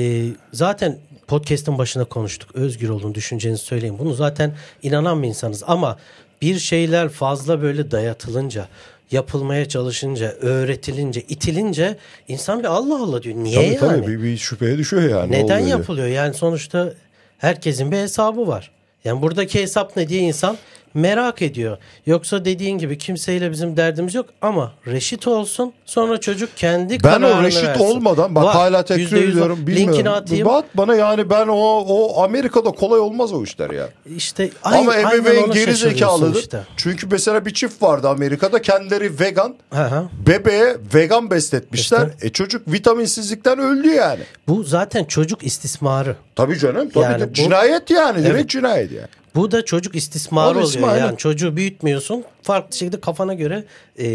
zaten podcast'ın başında konuştuk. Özgür olun, düşüncenizi söyleyin. Bunu zaten inanan bir insanız ama bir şeyler fazla böyle dayatılınca yapılmaya çalışınca, öğretilince, itilince insan bir Allah Allah diyor. Niye tabii, yani? Tabii bir, bir şüpheye düşüyor yani. Neden yapılıyor? Yani sonuçta herkesin bir hesabı var. Yani buradaki hesap ne diye insan merak ediyor. Yoksa dediğin gibi kimseyle bizim derdimiz yok ama reşit olsun sonra çocuk kendi ben kararını Ben o reşit versin. olmadan bak Var, hala tekrar ediyorum bilmiyorum. Linkini atayım. Bak bana yani ben o o Amerika'da kolay olmaz o işler ya. İşte ay, ama ebeveyn geri zekalıdır. Işte. Çünkü mesela bir çift vardı Amerika'da kendileri vegan. Aha. Bebeğe vegan besletmişler. İşte. E çocuk vitaminsizlikten öldü yani. Bu zaten çocuk istismarı. Tabii canım. Tabii yani de, bu, cinayet yani. Evet. Direkt cinayet yani. Bu da çocuk istismarı Abi, oluyor. Yani çocuğu büyütmüyorsun. Farklı şekilde kafana göre e,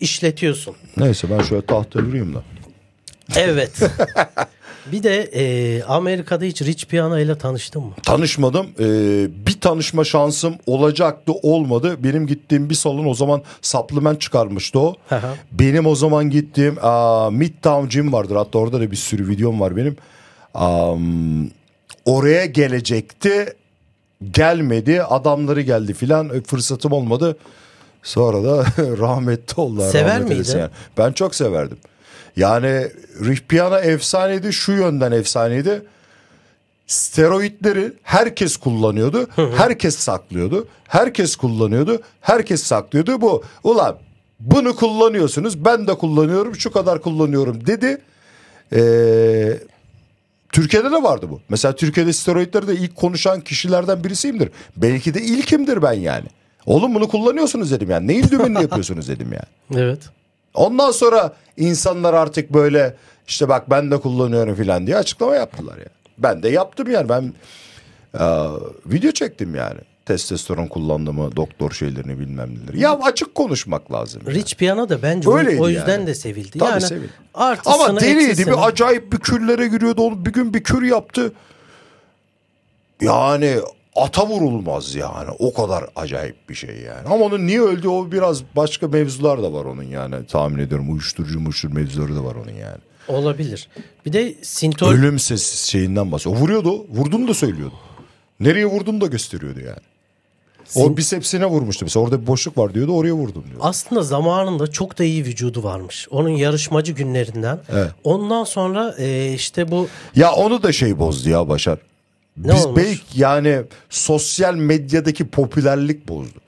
işletiyorsun. Neyse ben şöyle tahta yürüyeyim da. Evet. bir de e, Amerika'da hiç Rich Piana ile tanıştın mı? Tanışmadım. E, bir tanışma şansım olacaktı olmadı. Benim gittiğim bir salon o zaman supplement çıkarmıştı o. benim o zaman gittiğim a, Midtown Gym vardır. Hatta orada da bir sürü videom var benim. Um, oraya gelecekti gelmedi adamları geldi filan e, fırsatım olmadı. Sonra da rahmetli oldular. Sever miydi? Yani. Ben çok severdim. Yani Rihpiana efsaneydi şu yönden efsaneydi. Steroidleri herkes kullanıyordu. herkes saklıyordu. Herkes kullanıyordu. Herkes saklıyordu. Bu ulan bunu kullanıyorsunuz ben de kullanıyorum şu kadar kullanıyorum dedi. Eee Türkiye'de de vardı bu. Mesela Türkiye'de steroidleri de ilk konuşan kişilerden birisiyimdir. Belki de ilkimdir ben yani. Oğlum bunu kullanıyorsunuz dedim yani. Neyin dümenini yapıyorsunuz dedim yani. Evet. Ondan sonra insanlar artık böyle işte bak ben de kullanıyorum filan diye açıklama yaptılar ya. Yani. Ben de yaptım yani ben e, video çektim yani testosteron kullanımı, doktor şeylerini bilmem neler. Ya açık konuşmak lazım. Rich yani. Piano da bence Öyleydi o yüzden yani. de sevildi. Tabii yani sevildi. Ama deliydi eksisini. bir acayip bir küllere giriyordu. Oğlum bir gün bir kür yaptı. Yani ata vurulmaz yani. O kadar acayip bir şey yani. Ama onun niye öldü o biraz başka mevzular da var onun yani. Tahmin ediyorum uyuşturucu muştur mevzuları da var onun yani. Olabilir. Bir de Sintol... Ölüm ses şeyinden bahsediyor. O vuruyordu. Vurduğunu da söylüyordu. Nereye vurduğunu da gösteriyordu yani. O bisepsine vurmuştu. Mesela orada bir boşluk var diyordu oraya vurdum diyor. Aslında zamanında çok da iyi vücudu varmış. Onun yarışmacı günlerinden. Evet. Ondan sonra e, işte bu... Ya onu da şey bozdu ya Başar. Ne Biz olmuş? belki yani sosyal medyadaki popülerlik bozdu.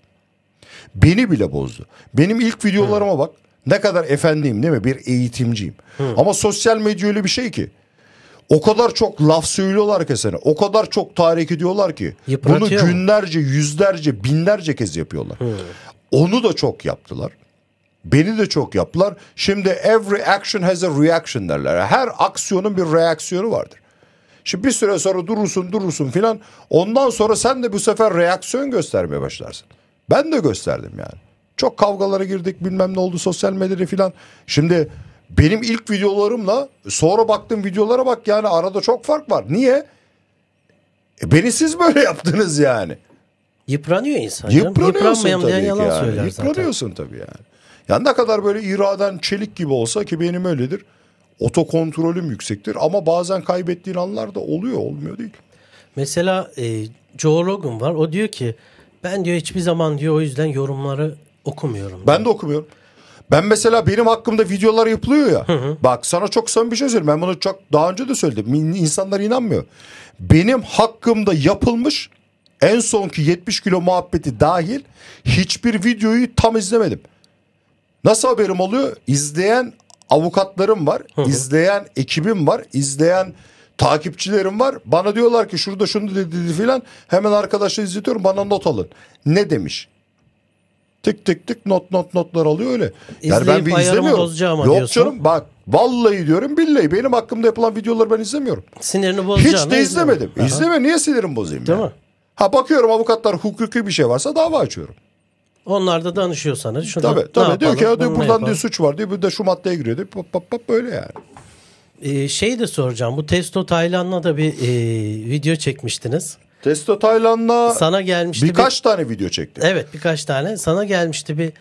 Beni bile bozdu. Benim ilk videolarıma hmm. bak. Ne kadar efendiyim değil mi? Bir eğitimciyim. Hmm. Ama sosyal medya öyle bir şey ki. O kadar çok laf söylüyorlar ki sana. O kadar çok tahrik ediyorlar ki. bunu günlerce, yüzlerce, binlerce kez yapıyorlar. Hmm. Onu da çok yaptılar. Beni de çok yaptılar. Şimdi every action has a reaction derler. Her aksiyonun bir reaksiyonu vardır. Şimdi bir süre sonra durursun durursun filan. Ondan sonra sen de bu sefer reaksiyon göstermeye başlarsın. Ben de gösterdim yani. Çok kavgalara girdik bilmem ne oldu sosyal medyada filan. Şimdi benim ilk videolarımla sonra baktığım videolara bak yani arada çok fark var. Niye? E beni siz böyle yaptınız yani. Yıpranıyor insan. Yıpranıyorsun tabii ki yalan yani. söyler Yıpranıyorsun zaten. tabii yani. Yani ne kadar böyle iraden çelik gibi olsa ki benim öyledir. Oto kontrolüm yüksektir ama bazen kaybettiğin anlar da oluyor olmuyor değil. Mesela e, Joe Rogan var o diyor ki ben diyor hiçbir zaman diyor o yüzden yorumları okumuyorum. Ben diyor. de okumuyorum. Ben mesela benim hakkımda videolar yapılıyor ya. Hı hı. Bak sana çok samimi bir şey söyleyeyim. Ben bunu çok daha önce de söyledim. İnsanlar inanmıyor. Benim hakkımda yapılmış en sonki 70 kilo muhabbeti dahil hiçbir videoyu tam izlemedim. Nasıl haberim oluyor? İzleyen avukatlarım var, hı hı. izleyen ekibim var, izleyen takipçilerim var. Bana diyorlar ki şurada şunu dedi, dedi filan. Hemen arkadaşa izletiyorum bana not alın. Ne demiş? Tık tık tık not not notlar alıyor öyle. Yani ben bir izlemiyorum. Yok diyorsun. canım bak Vallahi diyorum billahi benim hakkımda yapılan videoları ben izlemiyorum. Sinirini bozacağım. Hiç de izlemedim. Aha. İzleme niye sinirimi bozayım Değil yani? mi? Ha bakıyorum avukatlar hukuki bir şey varsa dava açıyorum. Onlar da danışıyor sana. Şuna, tabii tabii diyor ki ya diyor, buradan diyor suç var diyor bir de şu maddeye giriyor diyor. Pop pop pop böyle yani. Ee, şey de soracağım bu Testo Taylan'la da bir e, video çekmiştiniz. Testo Taylan'la sana gelmişti birkaç bir, tane video çekti. Evet birkaç tane. Sana gelmişti bir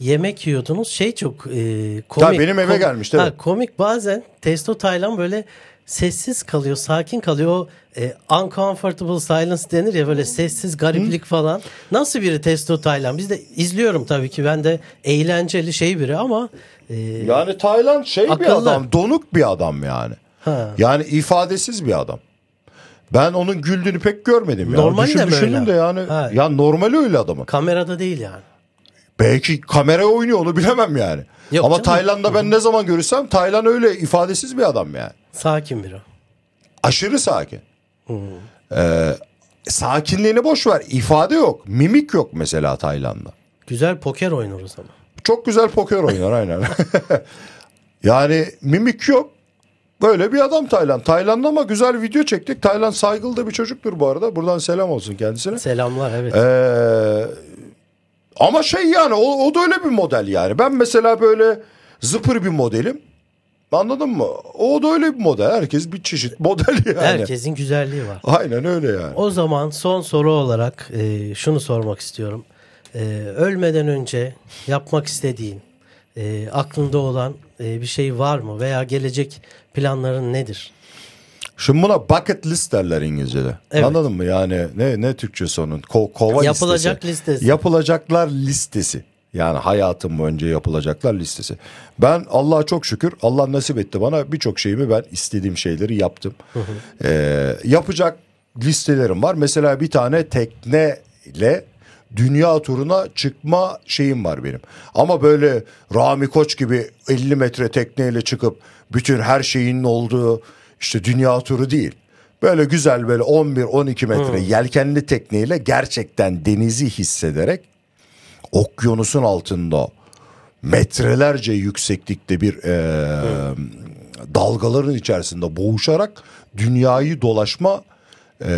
yemek yiyordunuz. Şey çok e, komik. Ya benim eve komik, gelmişti. Evet. Ha, komik bazen Testo Taylan böyle sessiz kalıyor, sakin kalıyor. O e, uncomfortable silence denir ya böyle sessiz gariplik Hı? falan. Nasıl biri Testo Taylan? Biz de izliyorum tabii ki. Ben de eğlenceli şey biri ama e, yani Taylan şey akıllı. bir adam, donuk bir adam yani. Ha. Yani ifadesiz bir adam. Ben onun güldüğünü pek görmedim ya. Normal Düşün, de mi öyle? de yani. Ha. Ya normal öyle adamın. Kamerada değil yani. Belki kamera oynuyor onu bilemem yani. Yok Ama Tayland'da ben ne zaman görürsem Taylan öyle ifadesiz bir adam yani. Sakin bir o. Aşırı sakin. Ee, sakinliğini boş ver. İfade yok. Mimik yok mesela Tayland'da. Güzel poker oynar o zaman. Çok güzel poker oynar aynen. yani mimik yok. Böyle bir adam Tayland. Tayland'da ama güzel video çektik. Tayland saygılı da bir çocuktur bu arada. Buradan selam olsun kendisine. Selamlar evet. Ee, ama şey yani o, o da öyle bir model yani. Ben mesela böyle zıpır bir modelim. Anladın mı? O da öyle bir model. Herkes bir çeşit model yani. Herkesin güzelliği var. Aynen öyle yani. O zaman son soru olarak e, şunu sormak istiyorum. E, ölmeden önce yapmak istediğin e, aklında olan e, bir şey var mı veya gelecek planların nedir? Şimdi buna bucket list derler İngilizce'de. Evet. Anladın mı? Yani ne ne Türkçe onun? Ko, kova Yapılacak listesi. listesi. Yapılacaklar listesi. Yani hayatım boyunca yapılacaklar listesi. Ben Allah'a çok şükür Allah nasip etti bana birçok şeyimi ben istediğim şeyleri yaptım. ee, yapacak listelerim var. Mesela bir tane tekneyle dünya turuna çıkma şeyim var benim. Ama böyle Rami Koç gibi 50 metre tekneyle çıkıp bütün her şeyin olduğu işte dünya turu değil. Böyle güzel böyle 11-12 metre Hı. yelkenli tekneyle gerçekten denizi hissederek okyanusun altında metrelerce yükseklikte bir e, Hı. dalgaların içerisinde boğuşarak dünyayı dolaşma e,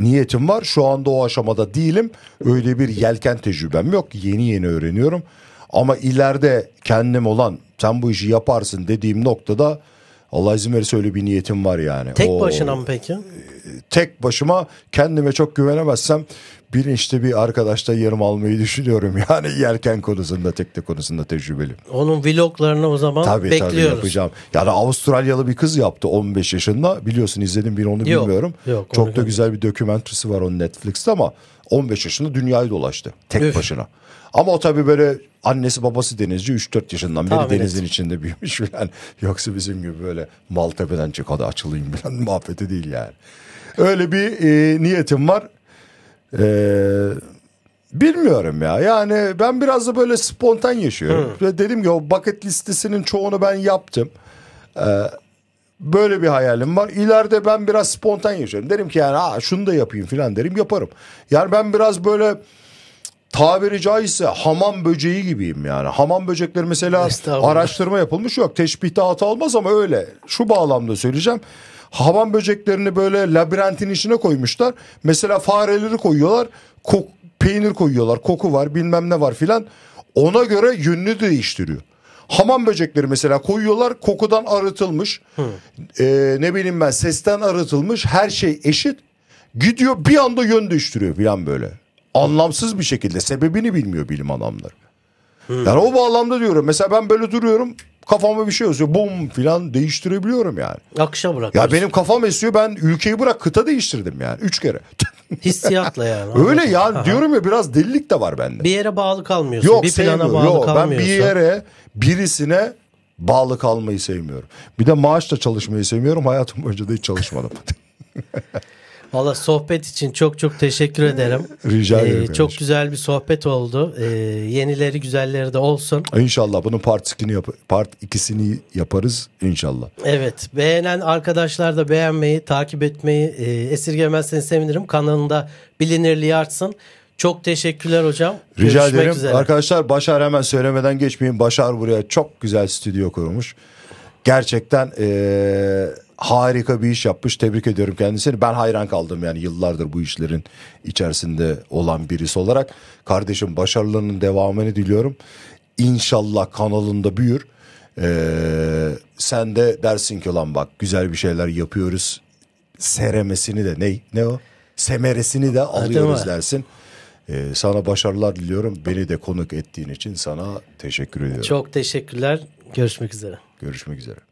niyetim var. Şu anda o aşamada değilim. Öyle bir yelken tecrübem yok. Yeni yeni öğreniyorum. Ama ileride kendim olan sen bu işi yaparsın dediğim noktada Allah izin verirse öyle bir niyetim var yani. Tek Oo, başına mı peki? E, tek başıma kendime çok güvenemezsem bilinçli bir arkadaşla yarım almayı düşünüyorum. Yani yelken konusunda, tekne konusunda tecrübeli. Onun vloglarını o zaman tabii, bekliyoruz. Tabii yapacağım. Yani Avustralyalı bir kız yaptı 15 yaşında. Biliyorsun izledim bir onu yok, bilmiyorum. Yok, Çok onu da güzel bir dokümentrisi var onun Netflix'te ama 15 yaşında dünyayı dolaştı tek Üf. başına. Ama o tabii böyle annesi babası denizci 3-4 yaşından beri Tahmin denizin et. içinde büyümüş falan. Yoksa bizim gibi böyle Maltepe'den çık hadi açılayım falan muhabbeti değil yani. Öyle bir e, niyetim var. Eee... Bilmiyorum ya. Yani ben biraz da böyle spontan yaşıyorum. Hı. Dedim ki o bucket listesinin çoğunu ben yaptım. Ee, Böyle bir hayalim var. İleride ben biraz spontan yaşarım. Derim ki yani Aa, şunu da yapayım filan derim yaparım. Yani ben biraz böyle tabiri caizse hamam böceği gibiyim yani. Hamam böcekleri mesela araştırma yapılmış yok. Teşbihte hata olmaz ama öyle. Şu bağlamda söyleyeceğim. Hamam böceklerini böyle labirentin içine koymuşlar. Mesela fareleri koyuyorlar. Kok, peynir koyuyorlar. Koku var bilmem ne var filan. Ona göre yönünü değiştiriyor. Hamam böcekleri mesela koyuyorlar kokudan arıtılmış. E, ne bileyim ben sesten arıtılmış her şey eşit. Gidiyor bir anda yön değiştiriyor filan böyle. Anlamsız bir şekilde sebebini bilmiyor bilim adamları. Hı. Yani o bağlamda diyorum mesela ben böyle duruyorum kafama bir şey yazıyor bum filan değiştirebiliyorum yani. Akışa bırak. Ya benim kafam esiyor ben ülkeyi bırak kıta değiştirdim yani üç kere. Hissiyatla yani. Öyle ya Aha. diyorum ya biraz delilik de var bende. Bir yere bağlı kalmıyorsun. Yok, bir plana bağlı yok, kalmıyorsun. Ben bir yere birisine bağlı kalmayı sevmiyorum. Bir de maaşla çalışmayı sevmiyorum. Hayatım boyunca da hiç çalışmadım. Valla sohbet için çok çok teşekkür ederim. Rica ee, ederim. Ee, çok güzel bir sohbet oldu. Ee, yenileri güzelleri de olsun. İnşallah bunun part 2'sini yap part ikisini yaparız inşallah. Evet. Beğenen arkadaşlar da beğenmeyi, takip etmeyi e, esirgemezseniz sevinirim. Kanalında bilinirliği artsın. Çok teşekkürler hocam. Rica Görüşmek ederim. Üzere. Arkadaşlar Başar hemen söylemeden geçmeyin. Başar buraya çok güzel stüdyo kurmuş. Gerçekten eee harika bir iş yapmış. Tebrik ediyorum kendisini. Ben hayran kaldım yani yıllardır bu işlerin içerisinde olan birisi olarak. Kardeşim başarılarının devamını diliyorum. İnşallah kanalında büyür. Ee, sen de dersin ki lan bak güzel bir şeyler yapıyoruz. Seremesini de ne ne o? Semeresini de alıyoruz dersin. Ee, sana başarılar diliyorum. Beni de konuk ettiğin için sana teşekkür ediyorum. Çok teşekkürler. Görüşmek üzere. Görüşmek üzere.